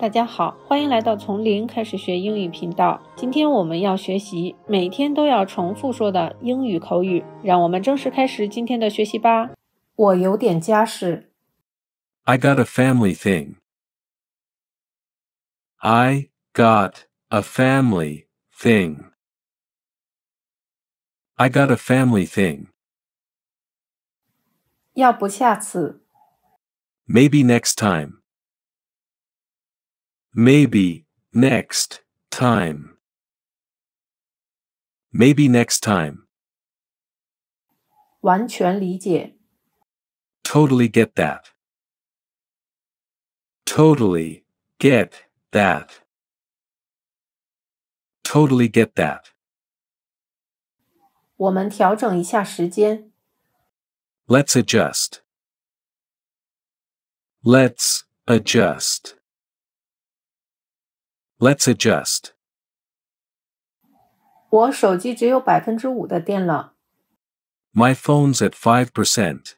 大家好，欢迎来到从零开始学英语频道。今天我们要学习每天都要重复说的英语口语，让我们正式开始今天的学习吧。我有点家事。I got a family thing. I got a family thing. I got a family thing. 要不下次。Maybe next time. Maybe, next, time. Maybe next time. Totally get that. Totally get that. Totally get that. let us adjust. Let's adjust. Let's adjust. 我手机只有百分之五的电了。My phone's at 5%.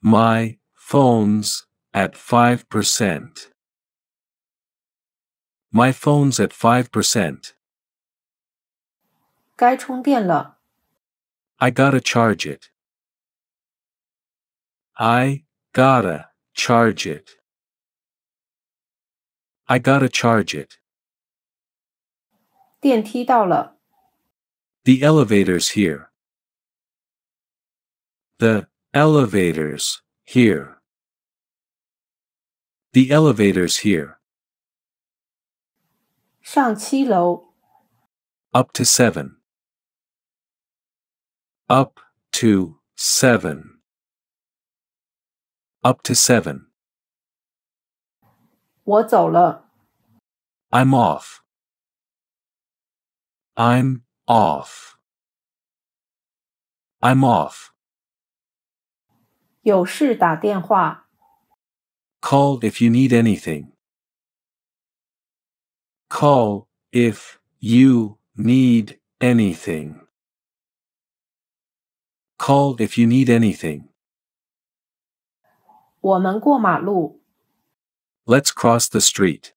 My phone's at 5%. My phone's at 5%. 该充电了。I gotta charge it. I gotta charge it. I gotta charge it. 电梯到了。The elevator's here. The elevator's here. The elevator's here. 上七楼。Up to seven. Up to seven. Up to seven. 我走了。I'm off. I'm off. I'm off. 有事打电话。Call if you need anything. Call if you need anything. Call if you need anything. 我们过马路。Let's cross the street.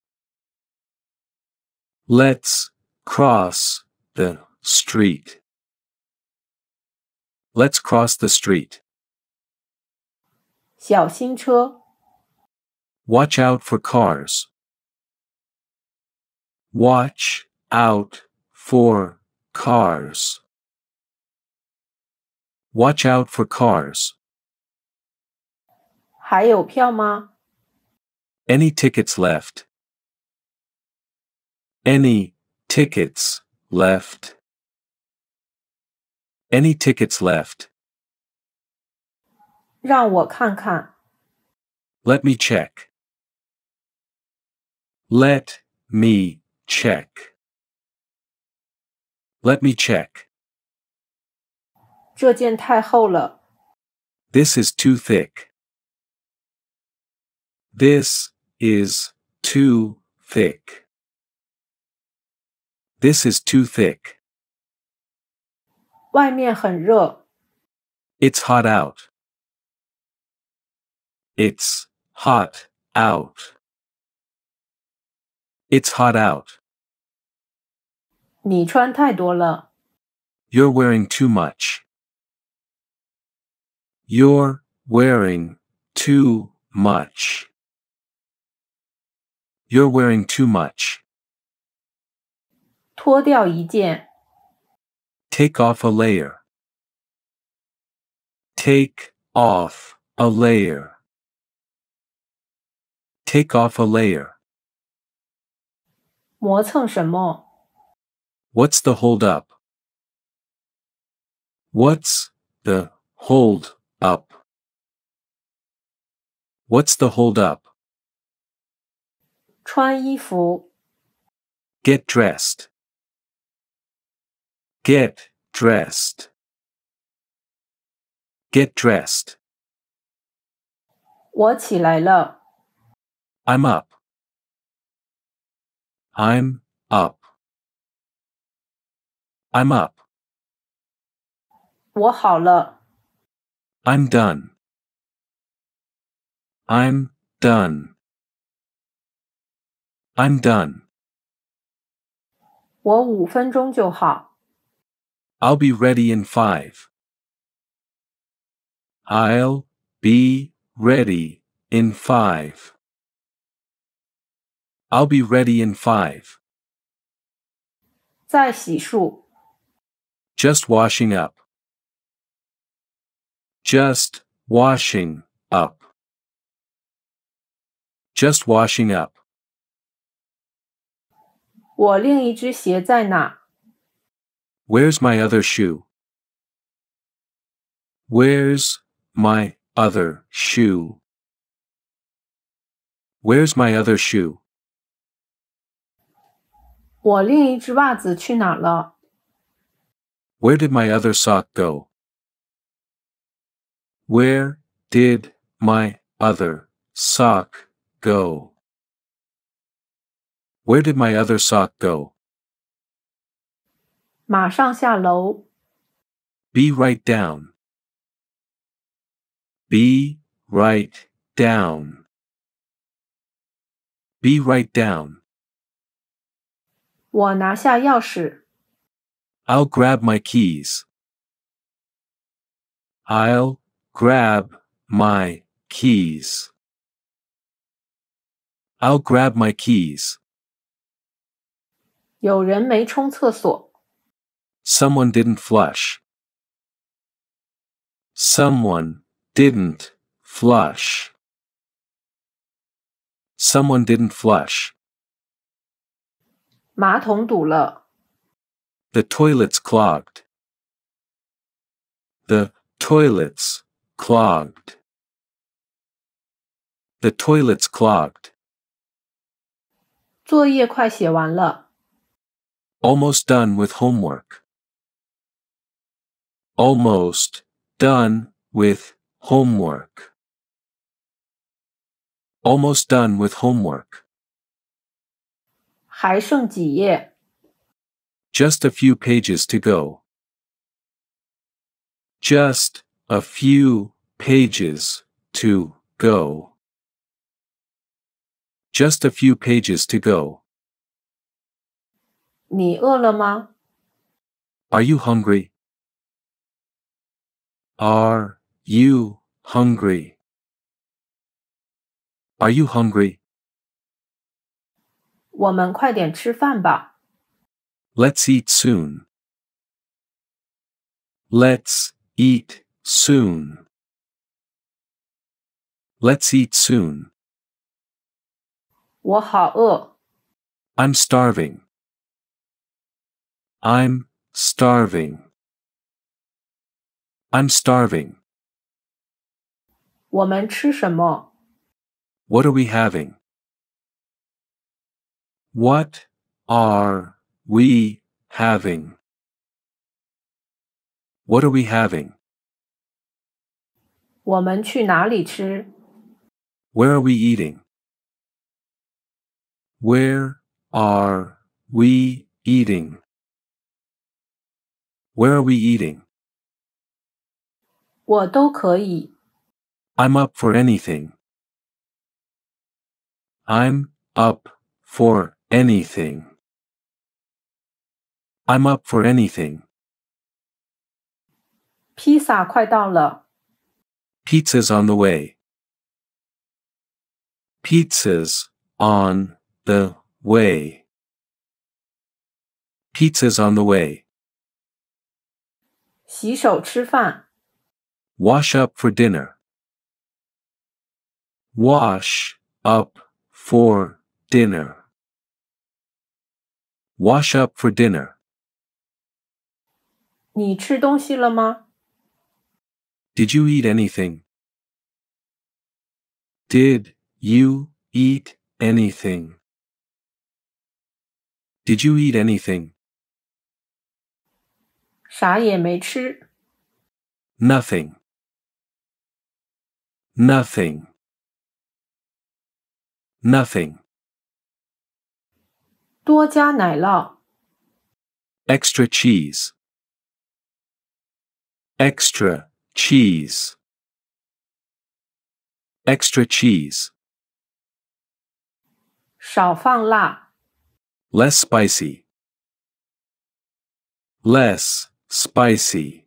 Let's cross the street. Let's cross the street. Watch out for cars. Watch out for cars. Watch out for cars. 还有票吗? Any tickets left? Any tickets left? Any tickets left? Let me check. Let me check. Let me check. This is too thick. This is too thick. This is too thick. It's hot out. It's hot out. It's hot out. you are wearing too much. You're wearing too much. You're wearing too much. Take off a layer. Take off a layer. Take off a layer. 磨蹭什么? What's the hold up? What's the hold up? What's the hold up? 穿衣服。Get dressed. Get dressed. Get dressed. 我起来了。I'm up. I'm up. I'm up. 我好了。I'm done. I'm done. I'm done. 我五分钟就好。I'll be ready in five. I'll be ready in five. I'll be ready in five. Just washing up. Just washing up. Just washing up. 我另一只鞋在哪？Where's my other shoe? Where's my other shoe? Where's my other shoe? 我另一只袜子去哪了？Where did my other sock go? Where did my other sock go? Where did my other sock go? 马上下楼。Be right down. Be right down. Be right down. 我拿下钥匙。I'll grab my keys. I'll grab my keys. I'll grab my keys. 有人没冲厕所。Someone didn't flush. Someone didn't flush. Someone didn't flush. 马桶堵了。The toilet's clogged. The toilet's clogged. The toilet's clogged. 作业快写完了。Almost done with homework. Almost done with homework. Almost done with homework. 还剩几页? Just a few pages to go. Just a few pages to go. Just a few pages to go. 你饿了吗？Are you hungry? Are you hungry? Are you hungry? 我们快点吃饭吧。Let's eat soon. Let's eat soon. Let's eat soon. 我好饿。I'm starving. I'm starving. I'm starving. 我们吃什么? What are we having? What are we having? What are we having? 我们去哪里吃? Where are we eating? Where are we eating? Where are we eating? i am up for anything. I'm up for anything. I'm up for anything. Pizza's on the way. Pizza's on the way. Pizza's on the way. 洗手吃饭。Wash up for dinner. Wash up for dinner. Wash up for dinner. 你吃东西了吗？Did you eat anything? Did you eat anything? Did you eat anything? 啥也没吃。Nothing. Nothing. Nothing. 多加奶酪。Extra cheese. Extra cheese. Extra cheese. 少放辣。Less spicy. Less spicy,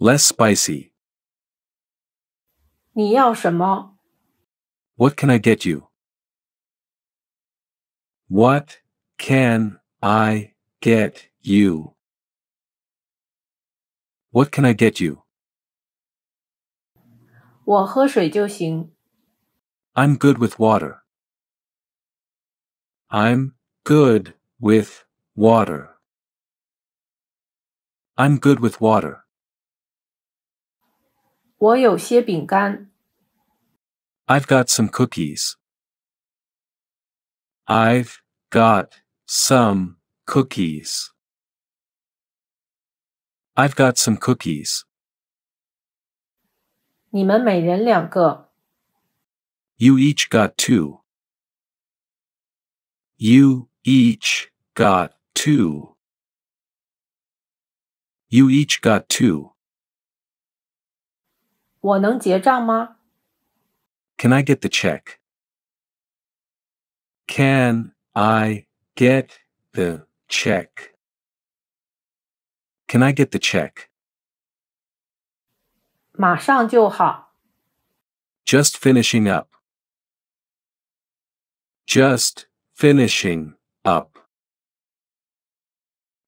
less spicy. 你要什么? What can I get you? What can I get you? What can I get you? i am good with water. I'm good with water. I'm good with water. i have got some cookies. I've got some cookies. I've got some cookies. You each got two. You each got two. You each got two. 我能结账吗? Can I get the check? Can I get the check? Can I get the check? Just finishing up. Just finishing up.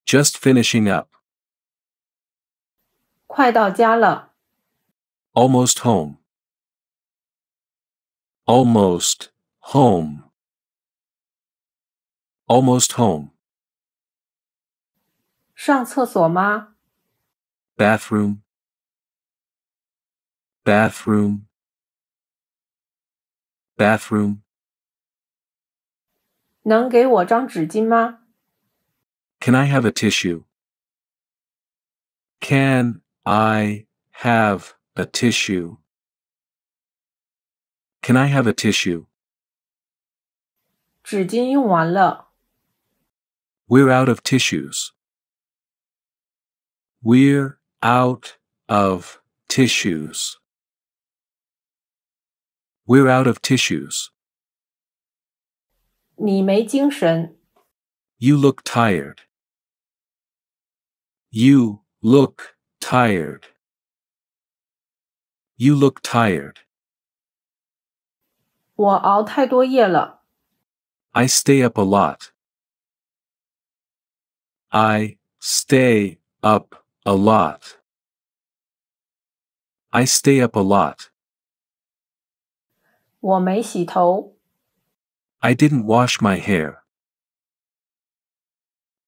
Just finishing up. 快到家了。Almost home. Almost home. Almost home. 上厕所吗？Bathroom. Bathroom. Bathroom. 能给我张纸巾吗？Can I have a tissue? Can I have a tissue. Can I have a tissue? 纸巾用完了。We're out of tissues. We're out of tissues. We're out of tissues. 你没精神。You look tired. You look Tired. You look tired. 我熬太多夜了。I stay up a lot. I stay up a lot. I stay up a lot. 我没洗头。I didn't wash my hair.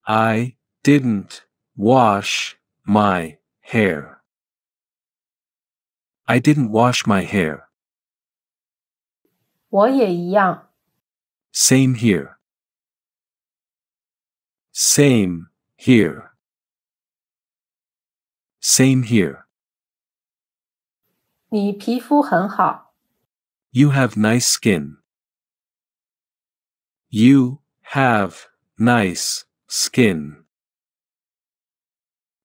I didn't wash my Hair. I didn't wash my hair. Same here. Same here. Same here. You have nice skin. You have nice skin.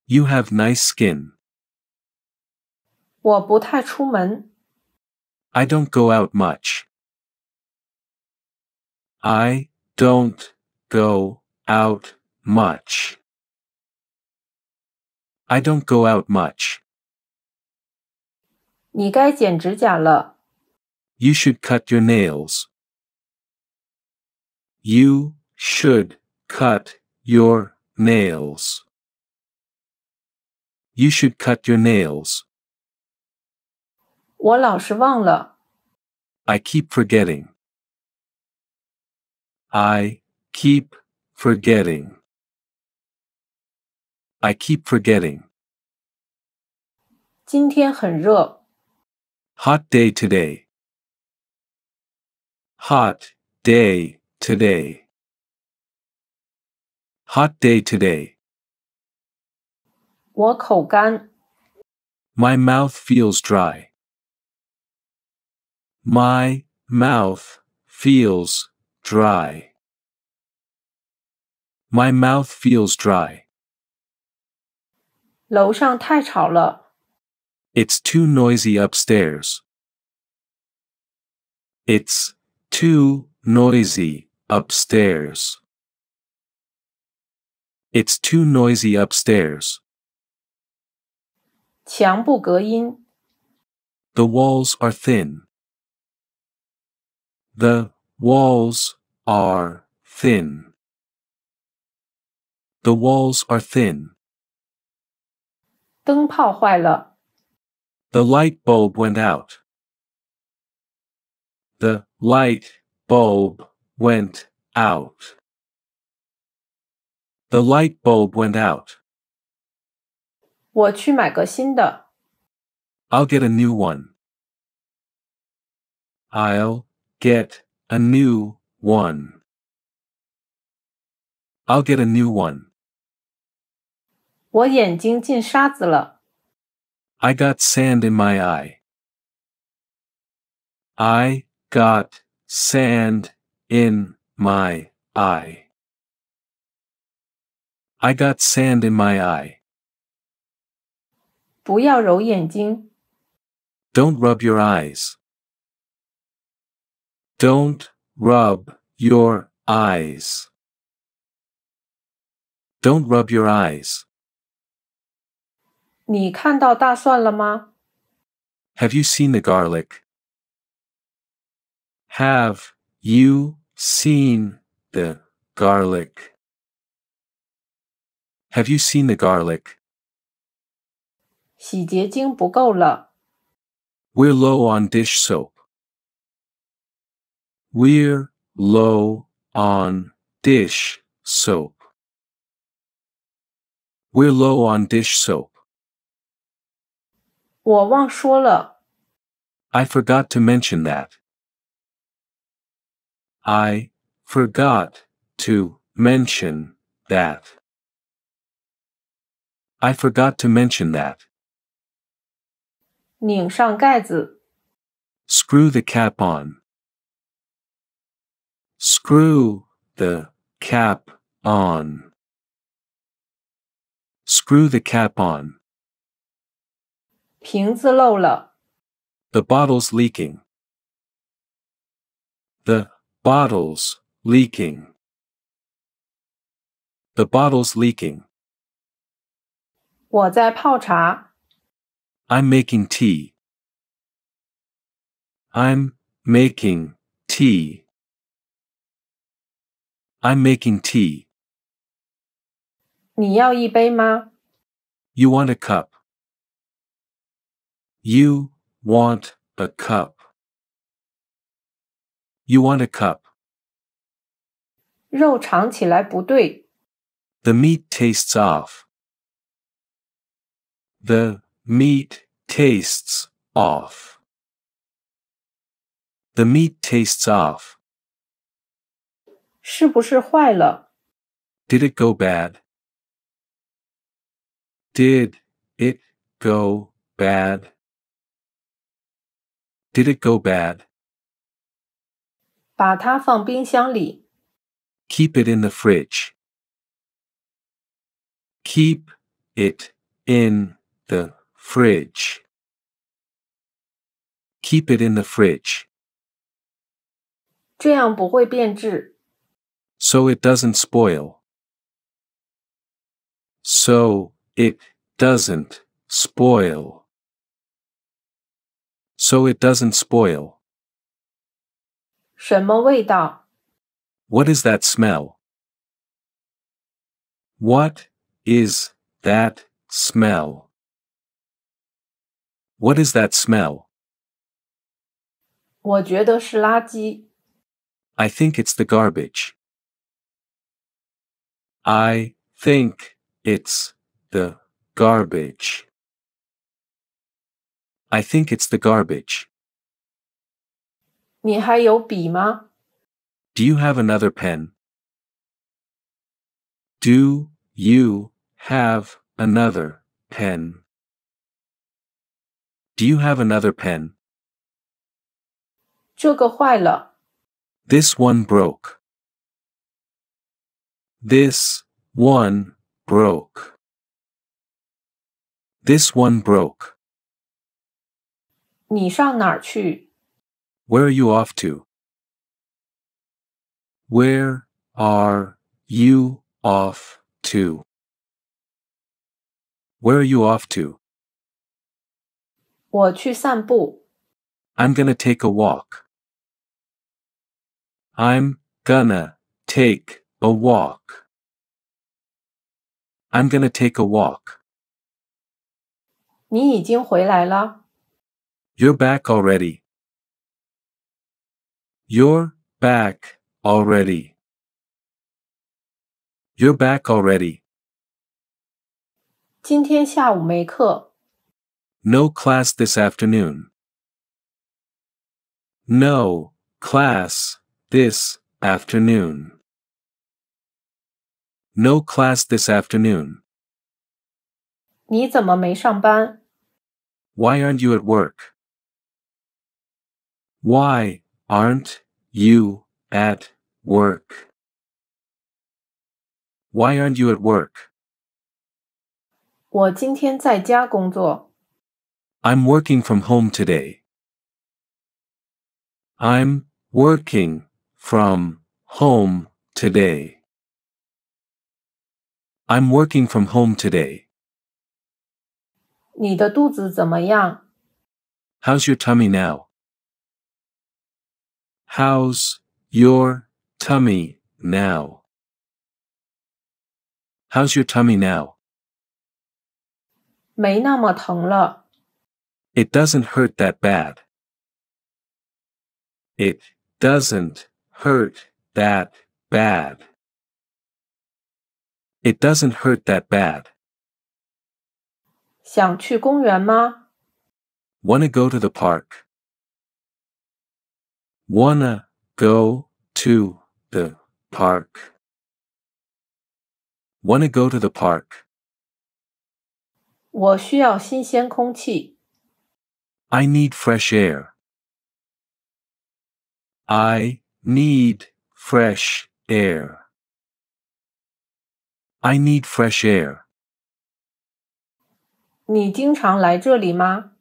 You have nice skin. I do don't go out much. I don't go out much. I don't go out much. You should cut your nails. You should cut your nails. You should cut your nails. 我老是忘了。I keep forgetting. I keep forgetting. I keep forgetting. 今天很热。Hot day today. Hot day today. Hot day today. My mouth feels dry. My mouth feels dry. My mouth feels dry. 楼上太吵了。It's too noisy upstairs. It's too noisy upstairs. It's too noisy upstairs. 墙不隔音。The walls are thin. The walls are thin. The walls are thin. 灯泡坏了。The light bulb went out. The light bulb went out. The light bulb went out. 我去买个新的。I'll get a new one. I'll get a new one. I'll get a new one. 我眼睛进沙子了。I got sand in my eye. I got sand in my eye. I got sand in my eye. 不要揉眼睛。Don't rub your eyes. Don't rub your eyes. Don't rub your eyes. 你看到大蒜了吗？Have you seen the garlic? Have you seen the garlic? Have you seen the garlic? 洗洁精不够了。We're low on dish soap. We're low on dish soap. We're low on dish soap. 我忘说了。I forgot to mention that. I forgot to mention that. I forgot to mention that. 拧上盖子。Screw the cap on. Screw the cap on. Screw the cap on. 瓶子漏了。The bottle's leaking. The bottle's leaking. The bottle's leaking. 我在泡茶。I'm making tea. I'm making tea. I'm making tea. 你要一杯吗? You want a cup. You want a cup. You want a cup. The meat tastes off. The Meat tastes off. The meat tastes off. 是不是坏了? Did it go bad? Did it go bad? Did it go bad? Keep it in the fridge. Keep it in the Fridge. Keep it in the fridge. 这样不会变质。So it doesn't spoil. So it doesn't spoil. So it doesn't spoil. 什么味道? What is that smell? What is that smell? What is that smell? I think it's the garbage. I think it's the garbage. I think it's the garbage. 你还有笔吗? Do you have another pen? Do you have another pen? Do you have another pen? This one broke. This one broke. This one broke. 你上哪儿去? Where are you off to? Where are you off to? Where are you off to? 我去散步。I'm gonna take a walk. I'm gonna take a walk. I'm gonna take a walk. 你已经回来了。You're back already. You're back already. You're back already. 今天下午没课。no class this afternoon. No, class, this afternoon. No class this afternoon. 你怎么没上班? Why aren't you at work? Why aren't you at work? Why aren't you at work? 我今天在家工作。I'm working from home today. I'm working from home today. I'm working from home today. How's your tummy now? How's your tummy now? How's your tummy now? 没那么疼了。it doesn't hurt that bad. It doesn't hurt that bad. It doesn't hurt that bad. 想去公园吗? Wanna go to the park. Wanna go to the park. Wanna go to the park. 我需要新鲜空气。I need fresh air. I need fresh air. I need fresh air. 你经常来这里吗?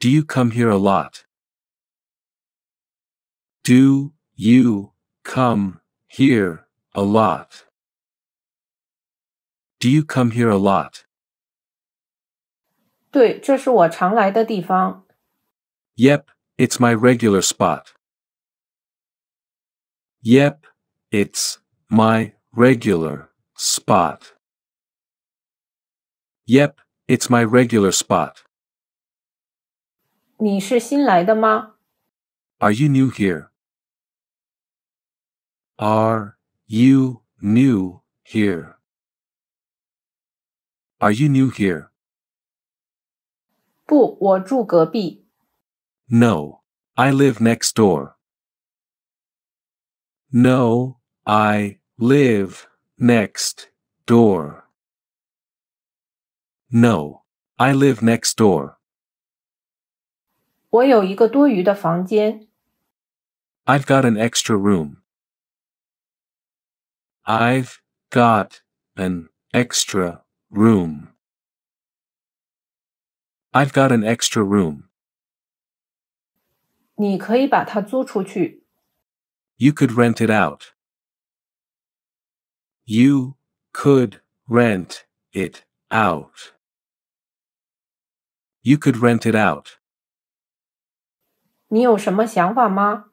Do you come here a lot? Do you come here a lot? Do you come here a lot? 对，这是我常来的地方。Yep, it's my regular spot. Yep, it's my regular spot. Yep, it's my regular spot. 你是新来的吗？Are you new here? Are you new here? Are you new here? 不，我住隔壁。No, I live next door. No, I live next door. No, I live next door. 我有一个多余的房间。I've got an extra room. I've got an extra room. I've got an extra room. 你可以把它租出去。You could rent it out. You could rent it out. You could rent it out. 你有什么想法吗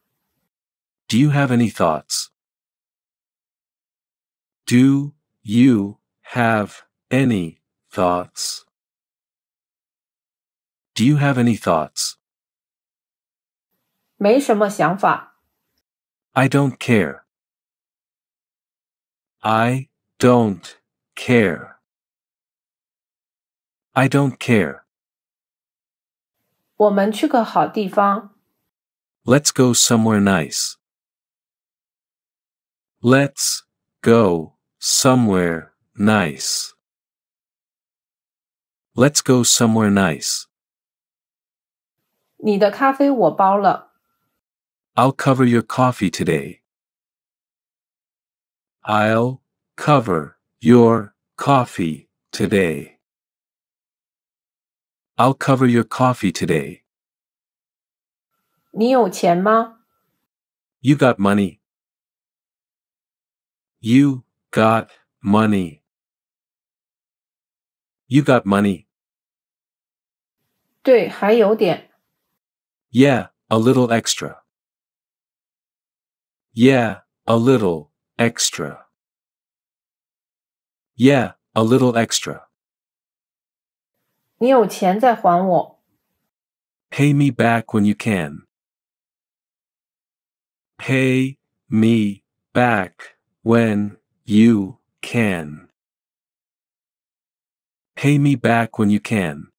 ？Do you have any thoughts? Do you have any thoughts? Do you have any thoughts? I do don't care. I don't care. I don't care. let us go somewhere nice. Let's go somewhere nice. Let's go somewhere nice. 你的咖啡我包了。I'll cover your coffee today. I'll cover your coffee today. I'll cover your coffee today. You got money. You got money. You got money. 对，还有点。yeah, a little extra. Yeah, a little extra. Yeah, a little extra. pay me back when you can. Pay me back when you can. Pay me back when you can.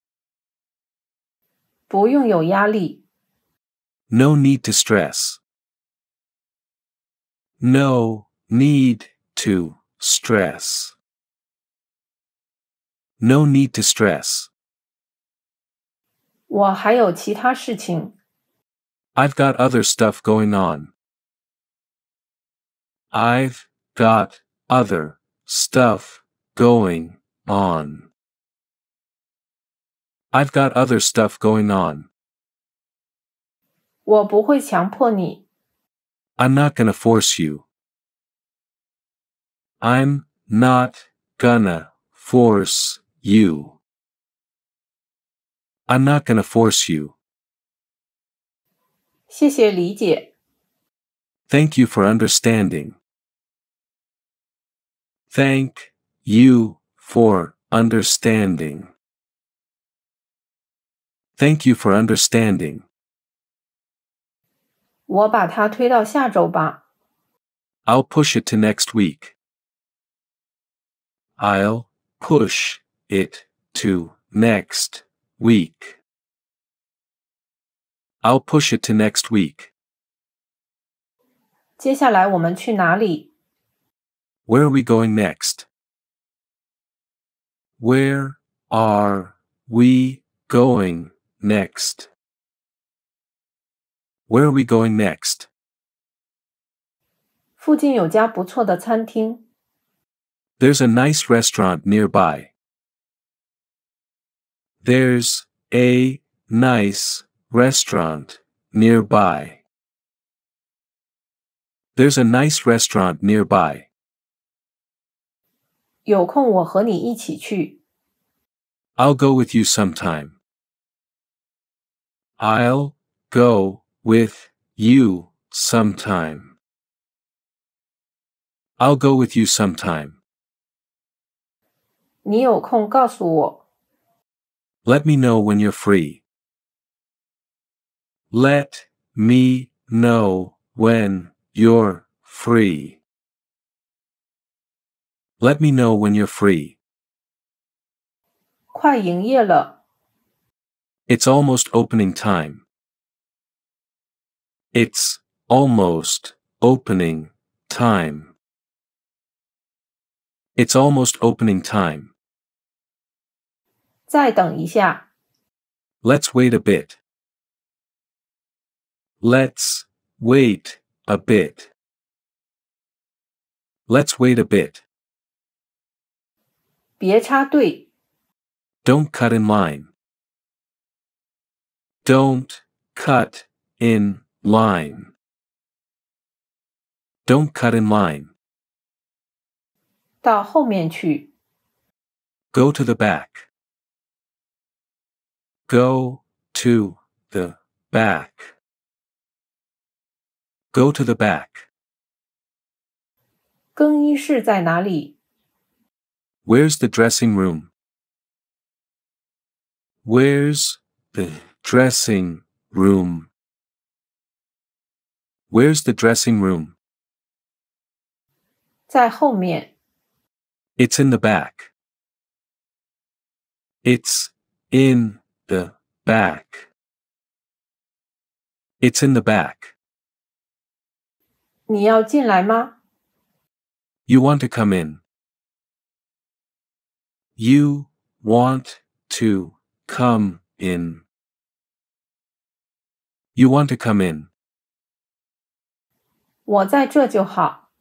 不用有压力。no need to stress. No need to stress. No need to stress. i have got other stuff going on. I've got other stuff going on. I've got other stuff going on. 我不会强迫你。I'm not gonna force you. I'm not gonna force you. I'm not gonna force you. 谢谢理解。Thank you for understanding. Thank you for understanding. Thank you for understanding. 我把它推到下周吧。I'll push it to next week. I'll push it to next week. I'll push it to next week. 接下来我们去哪里？Where are we going next? Where are we going next? Where are we going next? 附近有家不错的餐厅，There's a nice restaurant nearby. There's a nice restaurant nearby. There's a nice restaurant nearby. 有空我和你一起去。I'll go with you sometime. I'll go with you sometime. I'll go with you sometime. 你有空告诉我。Let me know when you're free. Let me know when you're free. Let me know when you're free. 快营业了。It's almost opening time. It's almost opening time. It's almost opening time. 再等一下。Let's wait a bit. Let's wait a bit. Let's wait a bit. 别插队。Don't cut in line. Don't cut in Line. Don't cut in line. Go to the back. Go to the back. Go to the back. 更衣室在哪里? Where's the dressing room? Where's the dressing room? Where's the dressing room? It's in the back. It's in the back. It's in the back. 你要进来吗? You want to come in. You want to come in. You want to come in. 我在这就好。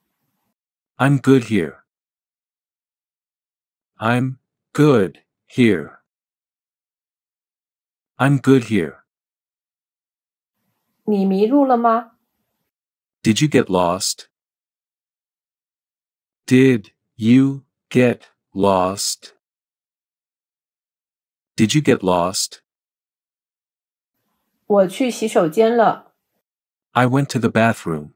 I'm good here. I'm good here. I'm good here. 你迷路了吗？Did you get lost? Did you get lost? Did you get lost? 我去洗手间了。I went to the bathroom.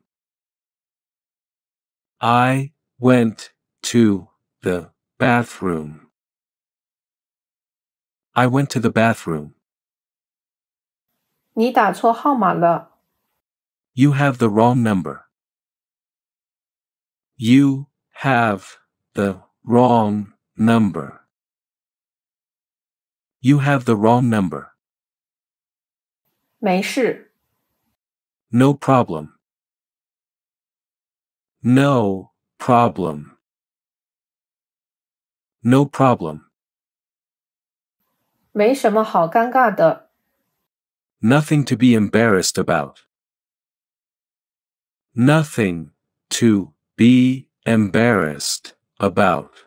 I went to the bathroom. I went to the bathroom. 你打错号码了。You have the wrong number. You have the wrong number. You have the wrong number. 没事。No problem. No problem. No problem. 没什么好尴尬的。Nothing to be embarrassed about. Nothing to be embarrassed about.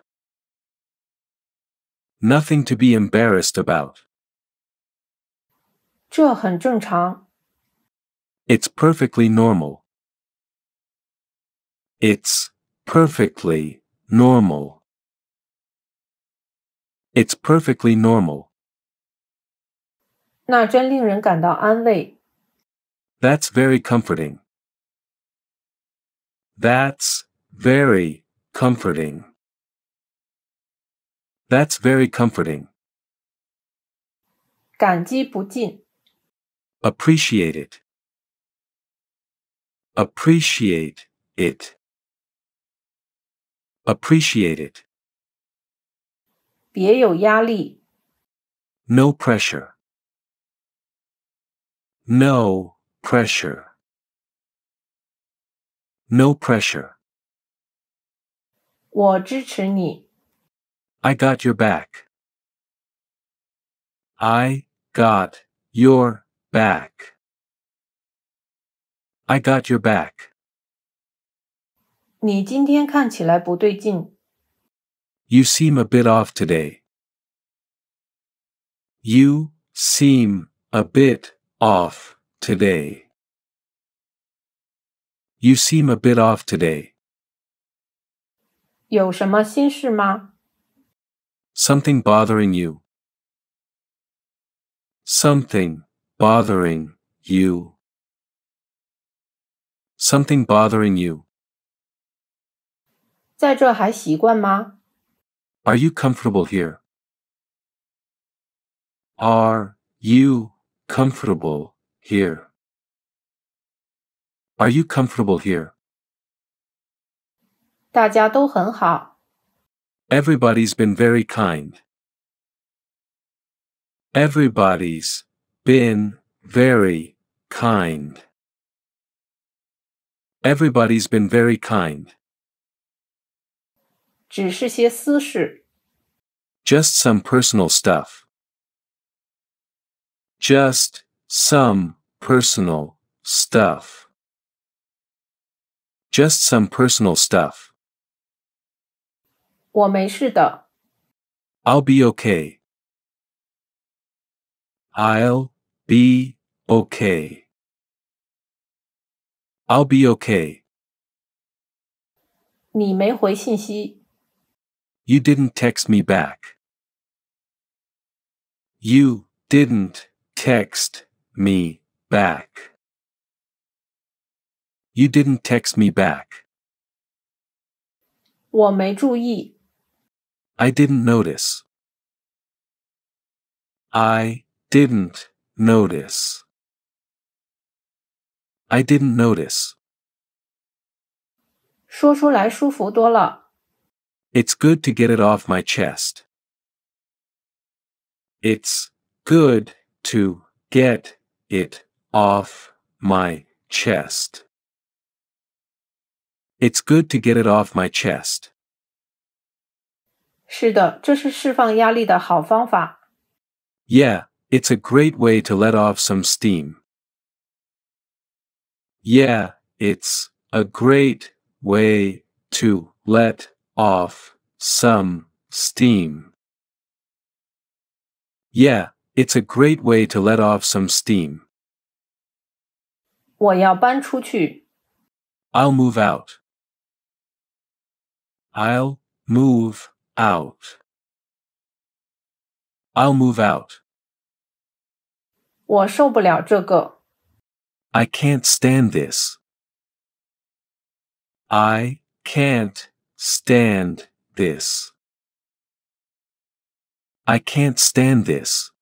Nothing to be embarrassed about. 这很正常。It's perfectly normal. It's perfectly normal. It's perfectly normal. 那真令人感到安慰。That's very comforting. That's very comforting. That's very comforting. 感激不尽。Appreciate it. Appreciate it. Appreciate it. No pressure. No pressure. No pressure. I got your back. I got your back. I got your back. 你今天看起来不对劲。You seem a bit off today. You seem a bit off today. You seem a bit off today. 有什么心事吗？Something bothering you. Something bothering you. Something bothering you. 在这还习惯吗？Are you comfortable here? Are you comfortable here? Are you comfortable here? 大家都很好。Everybody's been very kind. Everybody's been very kind. Everybody's been very kind. 只是些私事。Just some personal stuff. Just some personal stuff. Just some personal stuff. 我没事的。I'll be okay. I'll be okay. I'll be okay. 你没回信息。you didn't text me back. You didn't text me back. You didn't text me back. 我没注意. I didn't notice. I didn't notice. I didn't notice. 说出来舒服多了. It's good to get it off my chest. It's good to get it off my chest. It's good to get it off my chest. Yeah, it's a great way to let off some steam. Yeah, it's a great way to let off some steam. Yeah, it's a great way to let off some steam. I'll move out. will move out. I'll move out. I'll move out. i can can't stand this. I can't stand this. I can't stand this.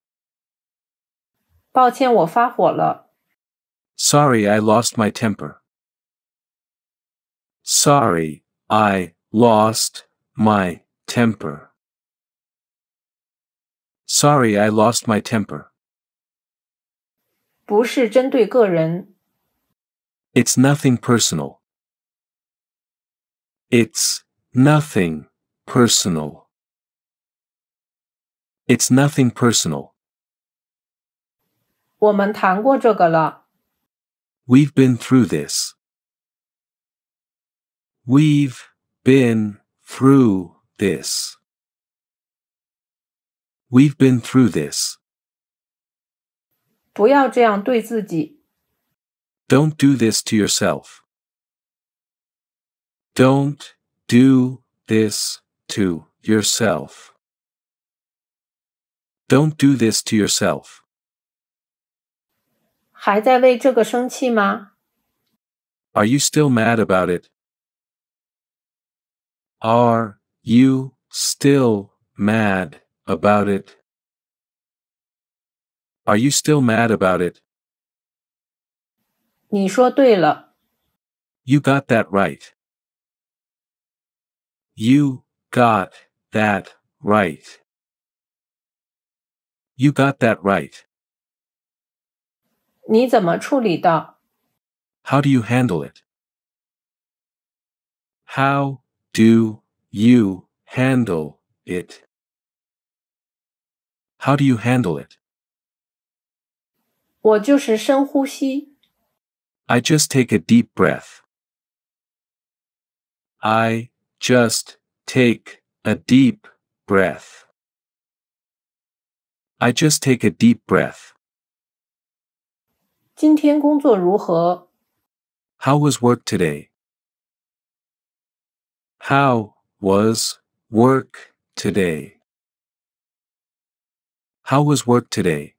抱歉，我发火了。Sorry, I lost my temper. Sorry, I lost my temper. Sorry, I lost my temper. 不是针对个人。It's nothing personal. It's Nothing personal. It's nothing personal. 我们谈过这个了。We've been through this. We've been through this. We've been through this. 不要这样对自己。Don't do this to yourself. Don't do this to yourself. Don't do this to yourself. Are you still mad about it? Are you still mad about it? Are you still mad about it? 你说对了。You got that right. You got that right. You got that right. 你怎么处理的? How do you handle it? How do you handle it? How do you handle it? 我就是深呼吸. I just take a deep breath. I just take a deep breath. I just take a deep breath. 今天工作如何? How was work today? How was work today? How was work today?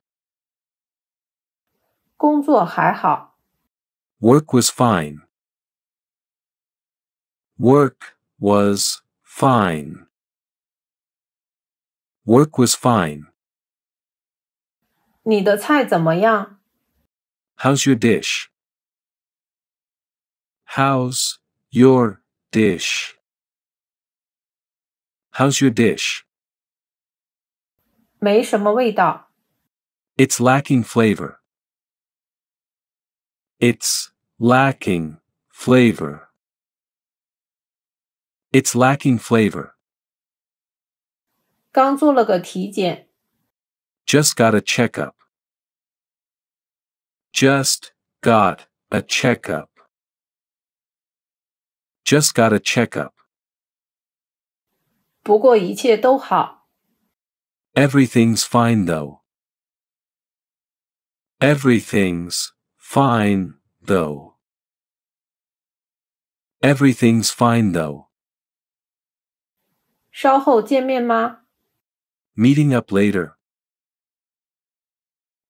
Work was fine. Work was fine. Work was fine. 你的菜怎么样? How's your dish? How's your dish? How's your dish? 没什么味道. It's lacking flavor. It's lacking flavor. It's lacking flavor. 刚做了个体检。Just got a checkup. Just got a checkup. Just got a checkup. 不过一切都好。Everything's fine though. Everything's fine though. Everything's fine though. 稍后见面吗？Meeting up later.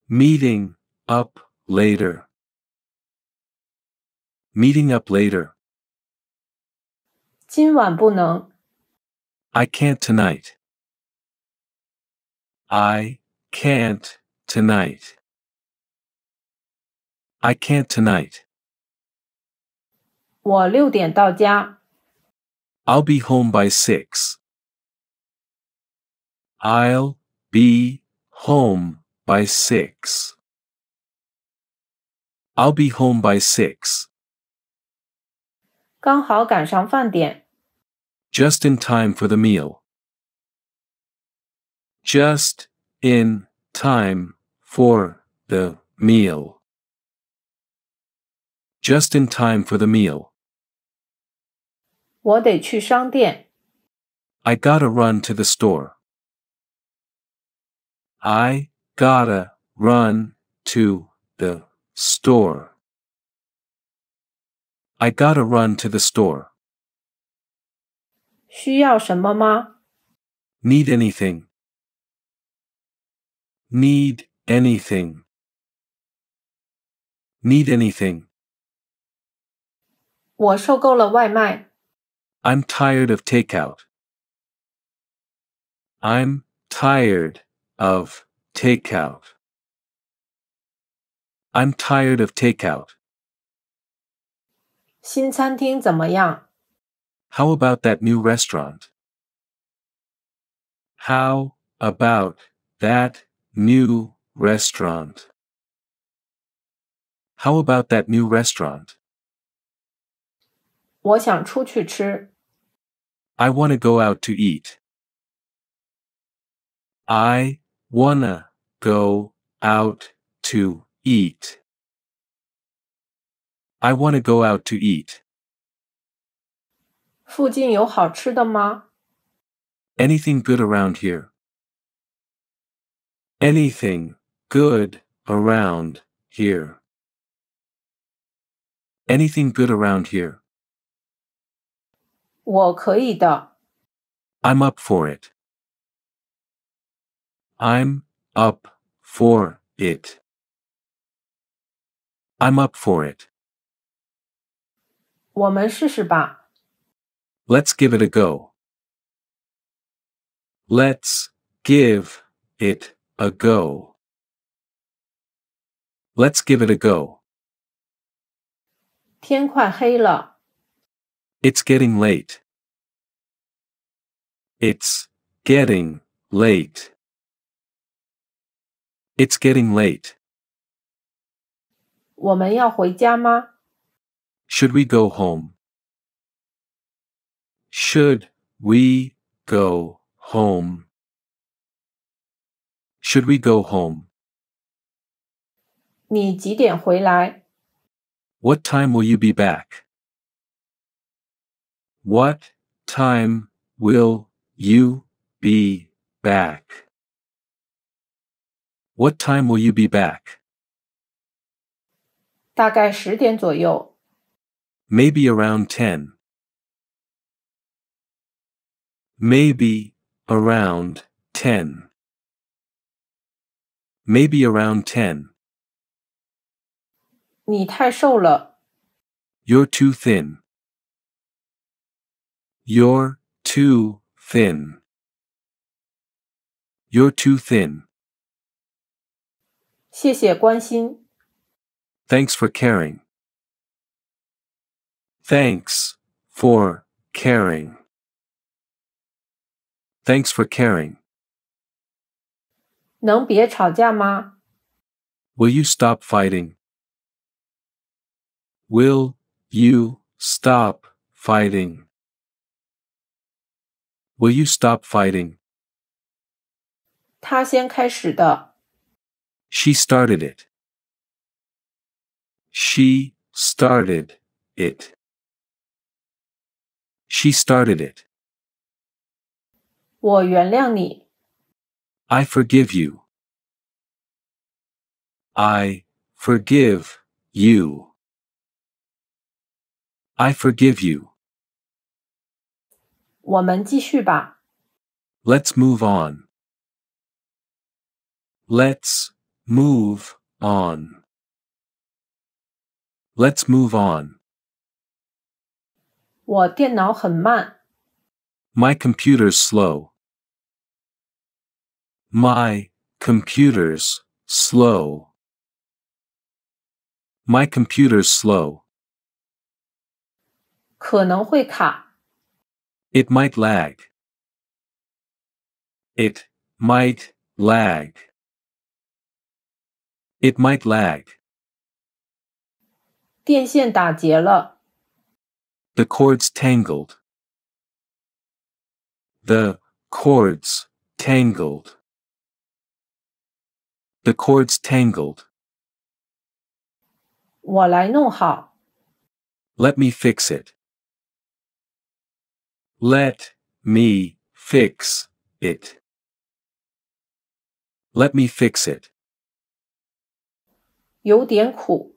Meeting up later. Meeting up later. 今晚不能。I can't tonight. I can't tonight. I can't tonight. 我六点到家。I'll be home by six. I'll be home by six. I'll be home by six. 刚好赶上饭点。Just in time for the meal. Just in time for the meal. Just in time for the meal. 我得去商店。I gotta run to the store. I gotta run to the store. I gotta run to the store. 需要什么吗? Need anything. Need anything. Need anything. 我受够了外卖. I'm tired of takeout. I'm tired of takeout. I'm tired of takeout. 新餐厅怎么样? How about that new restaurant? How about that new restaurant? How about that new restaurant? 我想出去吃. I want to go out to eat. I wanna go out to eat. I want to go out to eat. 附近有好吃的吗? Anything good around here? Anything good around here? Anything good around here? I'm up for it. I'm up for it. I'm up for it. let us give it a go. Let's give it a go. Let's give it a go. It's getting late. It's getting late. It's getting late. Should we go home? Should we go home? Should we go home? What time will you be back? What time will you be back? What time will you be back? 大概十点左右。Maybe around 10. Maybe around 10. Maybe around 10. 你太瘦了。You're too thin. You're too thin. You're too thin. 谢谢关心。Thanks for caring. Thanks for caring. Thanks for caring. 能别吵架吗？Will you stop fighting? Will you stop fighting? Will you stop fighting? 他先开始的。She started it. She started it. She started it. I forgive you. I forgive you. I forgive you. 我们继续吧。Let's move on. Let's Move on. Let's move on. My computer's slow. My computer's slow. My computer's slow. It might lag. It might lag. It might lag. 电线打结了。The cord's tangled. The cord's tangled. The cord's tangled. 我来弄好。Let me fix it. Let me fix it. Let me fix it. 有点苦。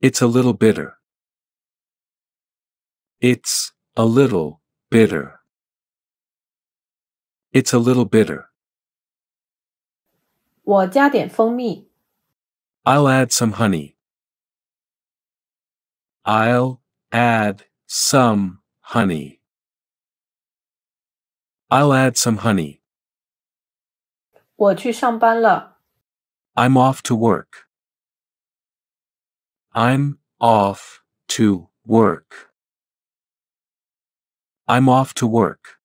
It's a little bitter. It's a little bitter. It's a little bitter. 我加点蜂蜜。I'll add some honey. I'll add some honey. I'll add some honey. 我去上班了。I'm off to work. I'm off to work. I'm off to work.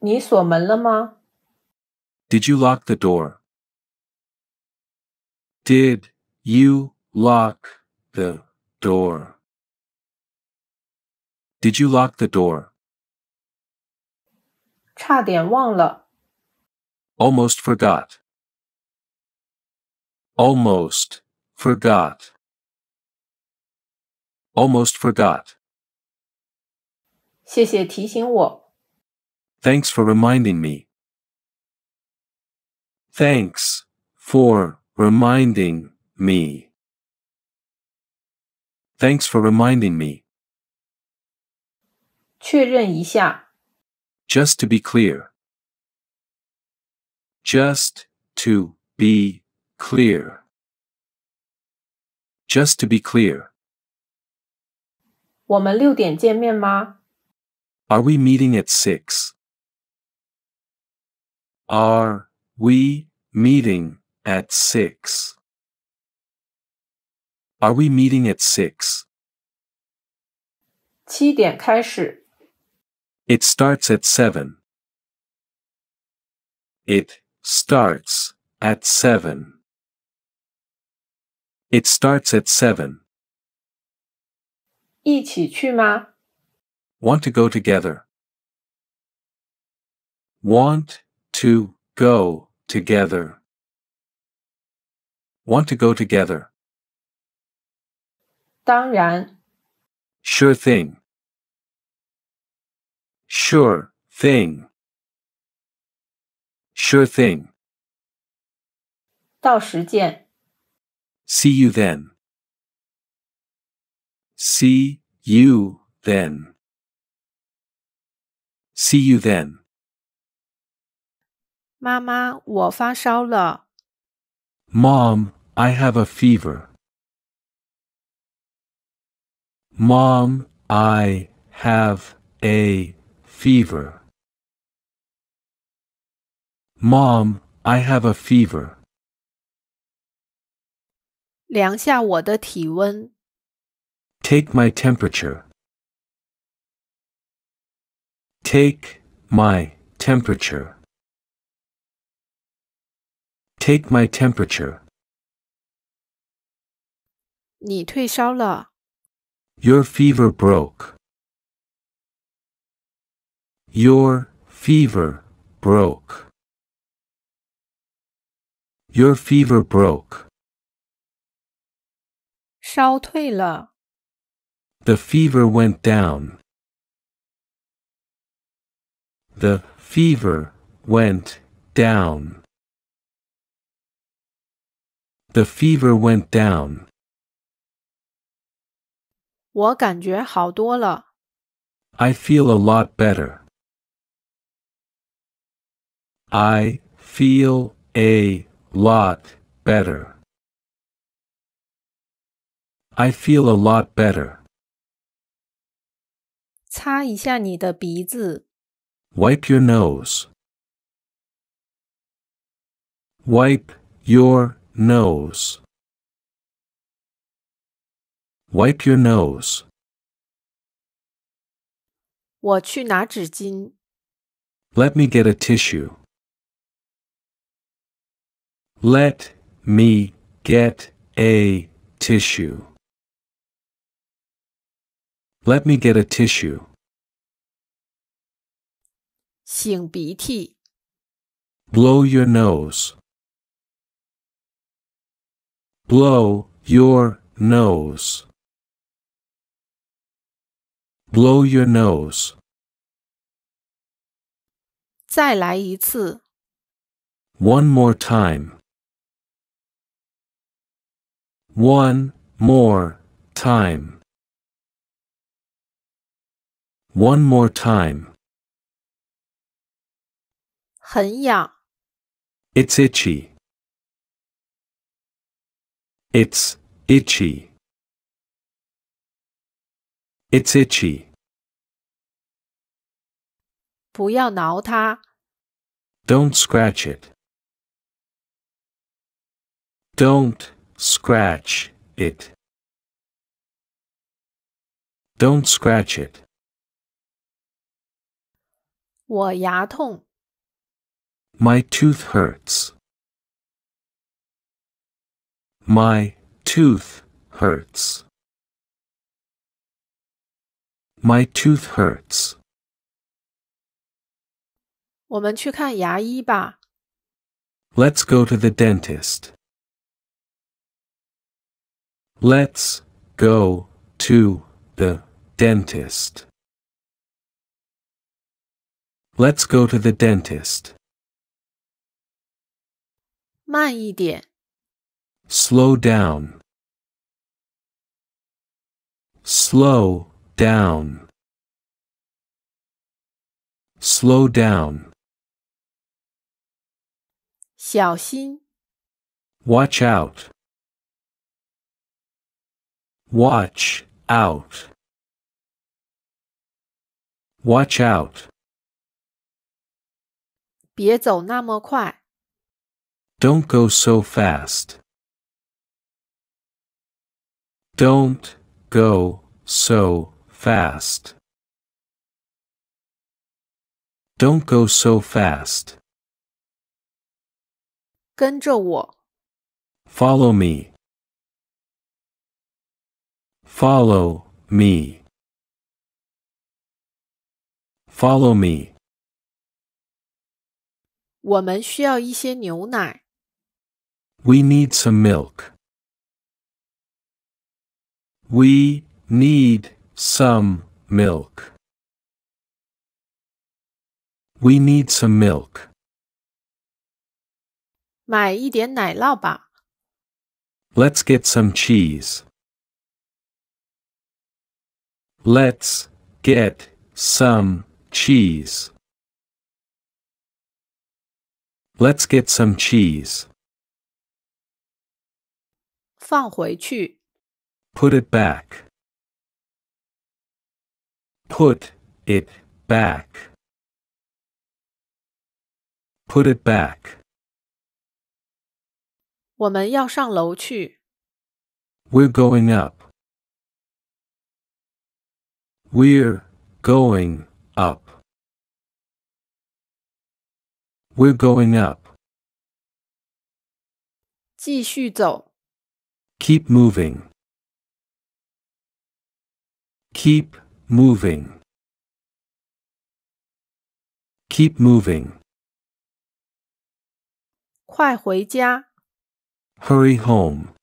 你锁门了吗? Did you lock the door? Did you lock the door? Did you lock the door? Almost forgot. Almost Forgot. Almost forgot. 谢谢提醒我。Thanks for reminding me. Thanks for reminding me. Thanks for reminding me. 确认一下。Just to be clear. Just to be clear. Just to be clear. are we meeting at six? Are we meeting at six? Are we meeting at six? It starts at seven. It starts at seven. It starts at 7. 一起去吗? Want to go together. Want to go together. Want to go together. 当然. Sure thing. Sure thing. Sure thing. 到时见. See you then. See you then. See you then. 妈妈，我发烧了。Mom, I have a fever. Mom, I have a fever. Mom, I have a fever. 量下我的体温。Take my temperature. Take my temperature. Take my temperature. 你退烧了。Your fever broke. Your fever broke. Your fever broke. 烧退了。The fever went down. The fever went down. The fever went down. 我感觉好多了。I feel a lot better. I feel a lot better. I feel a lot better. Wipe your nose. Wipe your nose. Wipe your nose. Let me get a tissue. Let me get a tissue. Let me get a tissue. 擤鼻涕 Blow your nose. Blow your nose. Blow your nose. One more time. One more time. One more time. 很痒。It's itchy. It's itchy. It's itchy. 不要挠它。Don't scratch it. Don't scratch it. Don't scratch it. 我牙痛。My tooth hurts. My tooth hurts. My tooth hurts. 我们去看牙医吧。Let's go to the dentist. Let's go to the dentist. Let's go to the dentist. 慢一点。Slow down. Slow down. Slow down. 小心。Watch out. Watch out. Watch out. 别走那么快。Don't go so fast. Don't go so fast. Don't go so fast. 跟着我。Follow me. Follow me. Follow me. 我们需要一些牛奶。We need some milk. We need some milk. We need some milk. 买一点奶酪吧。Let's get some cheese. Let's get some cheese. Let's get some cheese. Put it back. Put it back. Put it back. we are going up. We're going up. We're going up. 继续走。Keep moving. Keep moving. Keep moving. 快回家。Hurry home.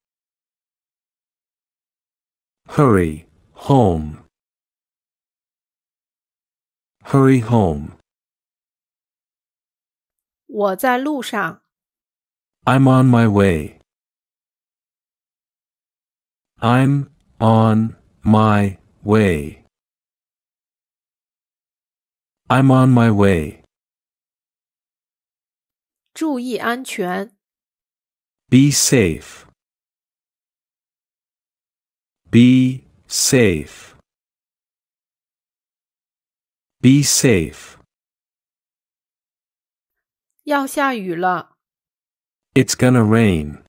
Hurry home. Hurry home. 我在路上。I'm on my way. I'm on my way. I'm on my way. 注意安全。Be safe. Be safe. Be safe. 要下雨了。It's gonna rain.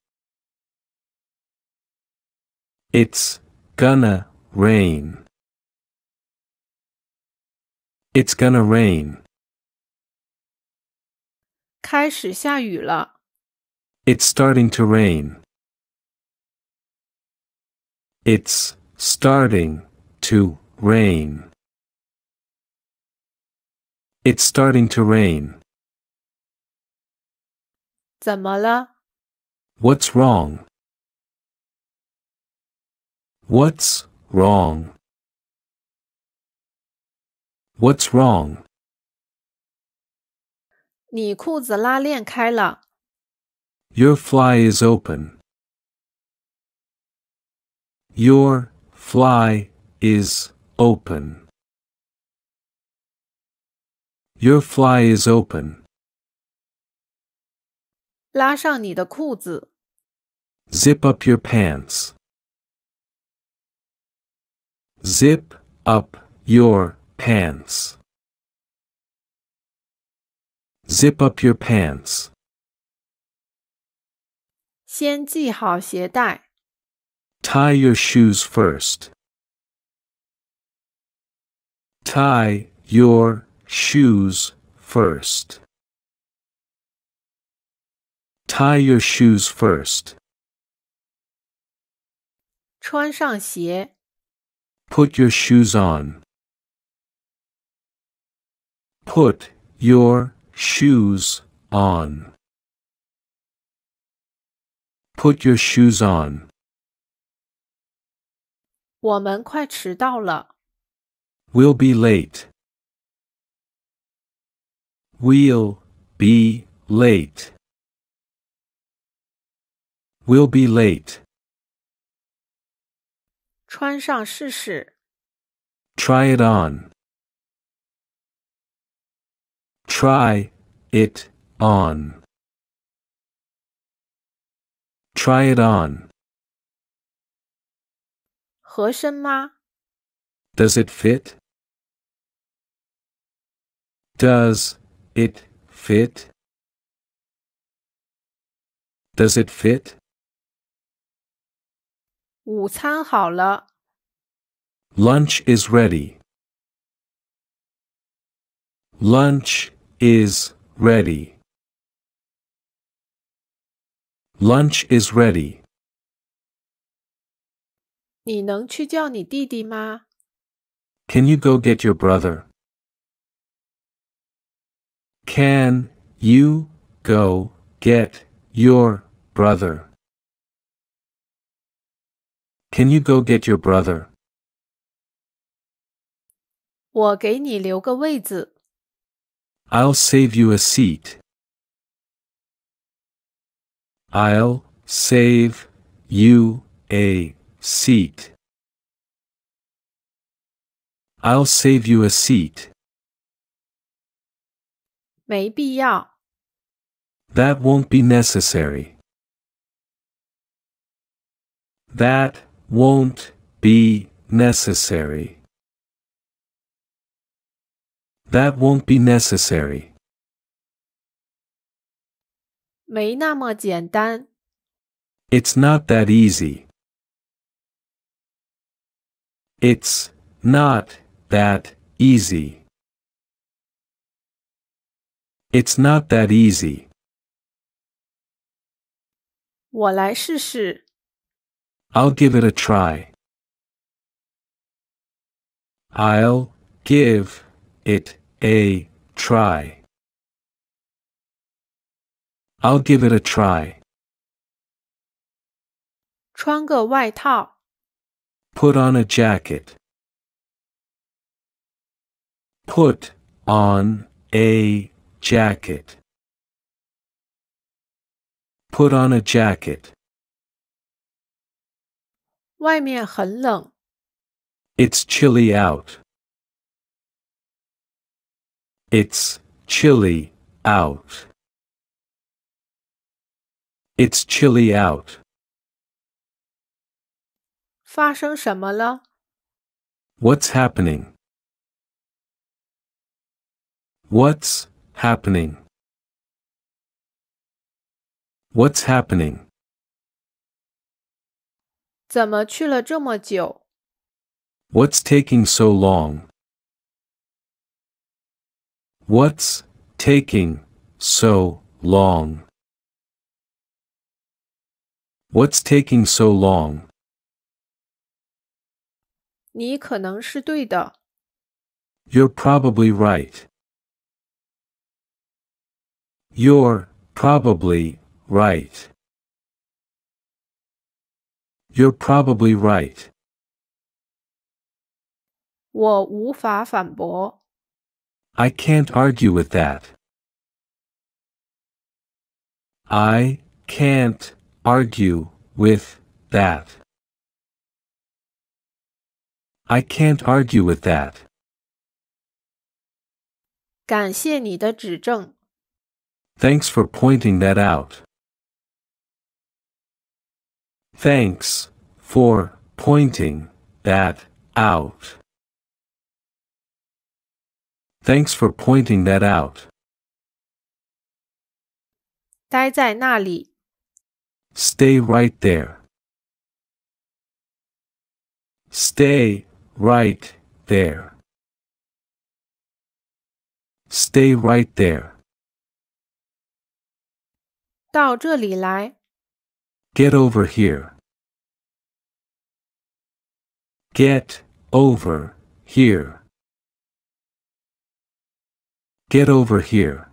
It's gonna rain. It's gonna rain. 开始下雨了。It's starting to rain. It's starting to rain. It's starting to rain. 怎么了？What's wrong? What's wrong? What's wrong? 你裤子拉链开了。Your fly is open. Your fly is open. Your fly is open. 拉上你的裤子。Zip up your pants. Zip up your pants. Zip up your pants. 先系好鞋带。Tie your shoes first. Tie your shoes first. Tie your shoes first. Put your shoes on. Put your shoes on. Put your shoes on. we will be late. We'll be late. We'll be late. 穿上试试。Try it on. Try it on. Try it on. 合身吗? Does it fit? Does it fit? Does it fit? 午餐好了。Lunch is ready. Lunch is ready. Lunch is ready. 你能去叫你弟弟吗？Can you go get your brother? Can you go get your brother? Can you go get your brother? 我给你留个位子。I'll save you a seat. I'll save you a seat. I'll save you a seat. 没必要。That won't be necessary. That won't be necessary. That won't be necessary. It's not that easy. It's not that easy. It's not that easy. 我来试试。I'll give it a try. I'll give it a try. I'll give it a try. Put on a jacket. Put on a jacket. Put on a jacket. 外面很冷。It's chilly out. It's chilly out. It's chilly out. 发生什么了? What's happening? What's happening? What's happening? 怎么去了这么久？What's taking so long? What's taking so long? What's taking so long? 你可能是对的。You're probably right. You're probably right. You're probably right. 我无法反驳。I can't argue with that. I can't argue with that. I can't argue with that. 感谢你的指正。Thanks for pointing that out. Thanks for pointing that out. Thanks for pointing that out. Stay right there. Stay right there. Stay right there. 到这里来。Get over here. Get over here. Get over here.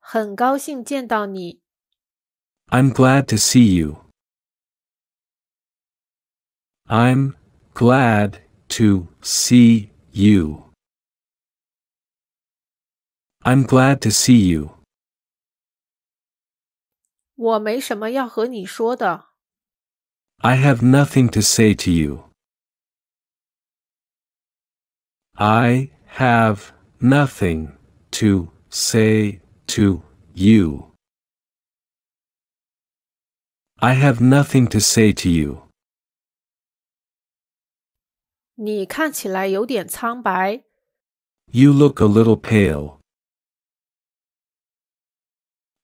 很高兴见到你。I'm glad to see you. I'm glad to see you. I'm glad to see you. 我没什么要和你说的。I have nothing to say to you. I have nothing to say to you. I have nothing to say to you. 你看起来有点苍白。You look a little pale.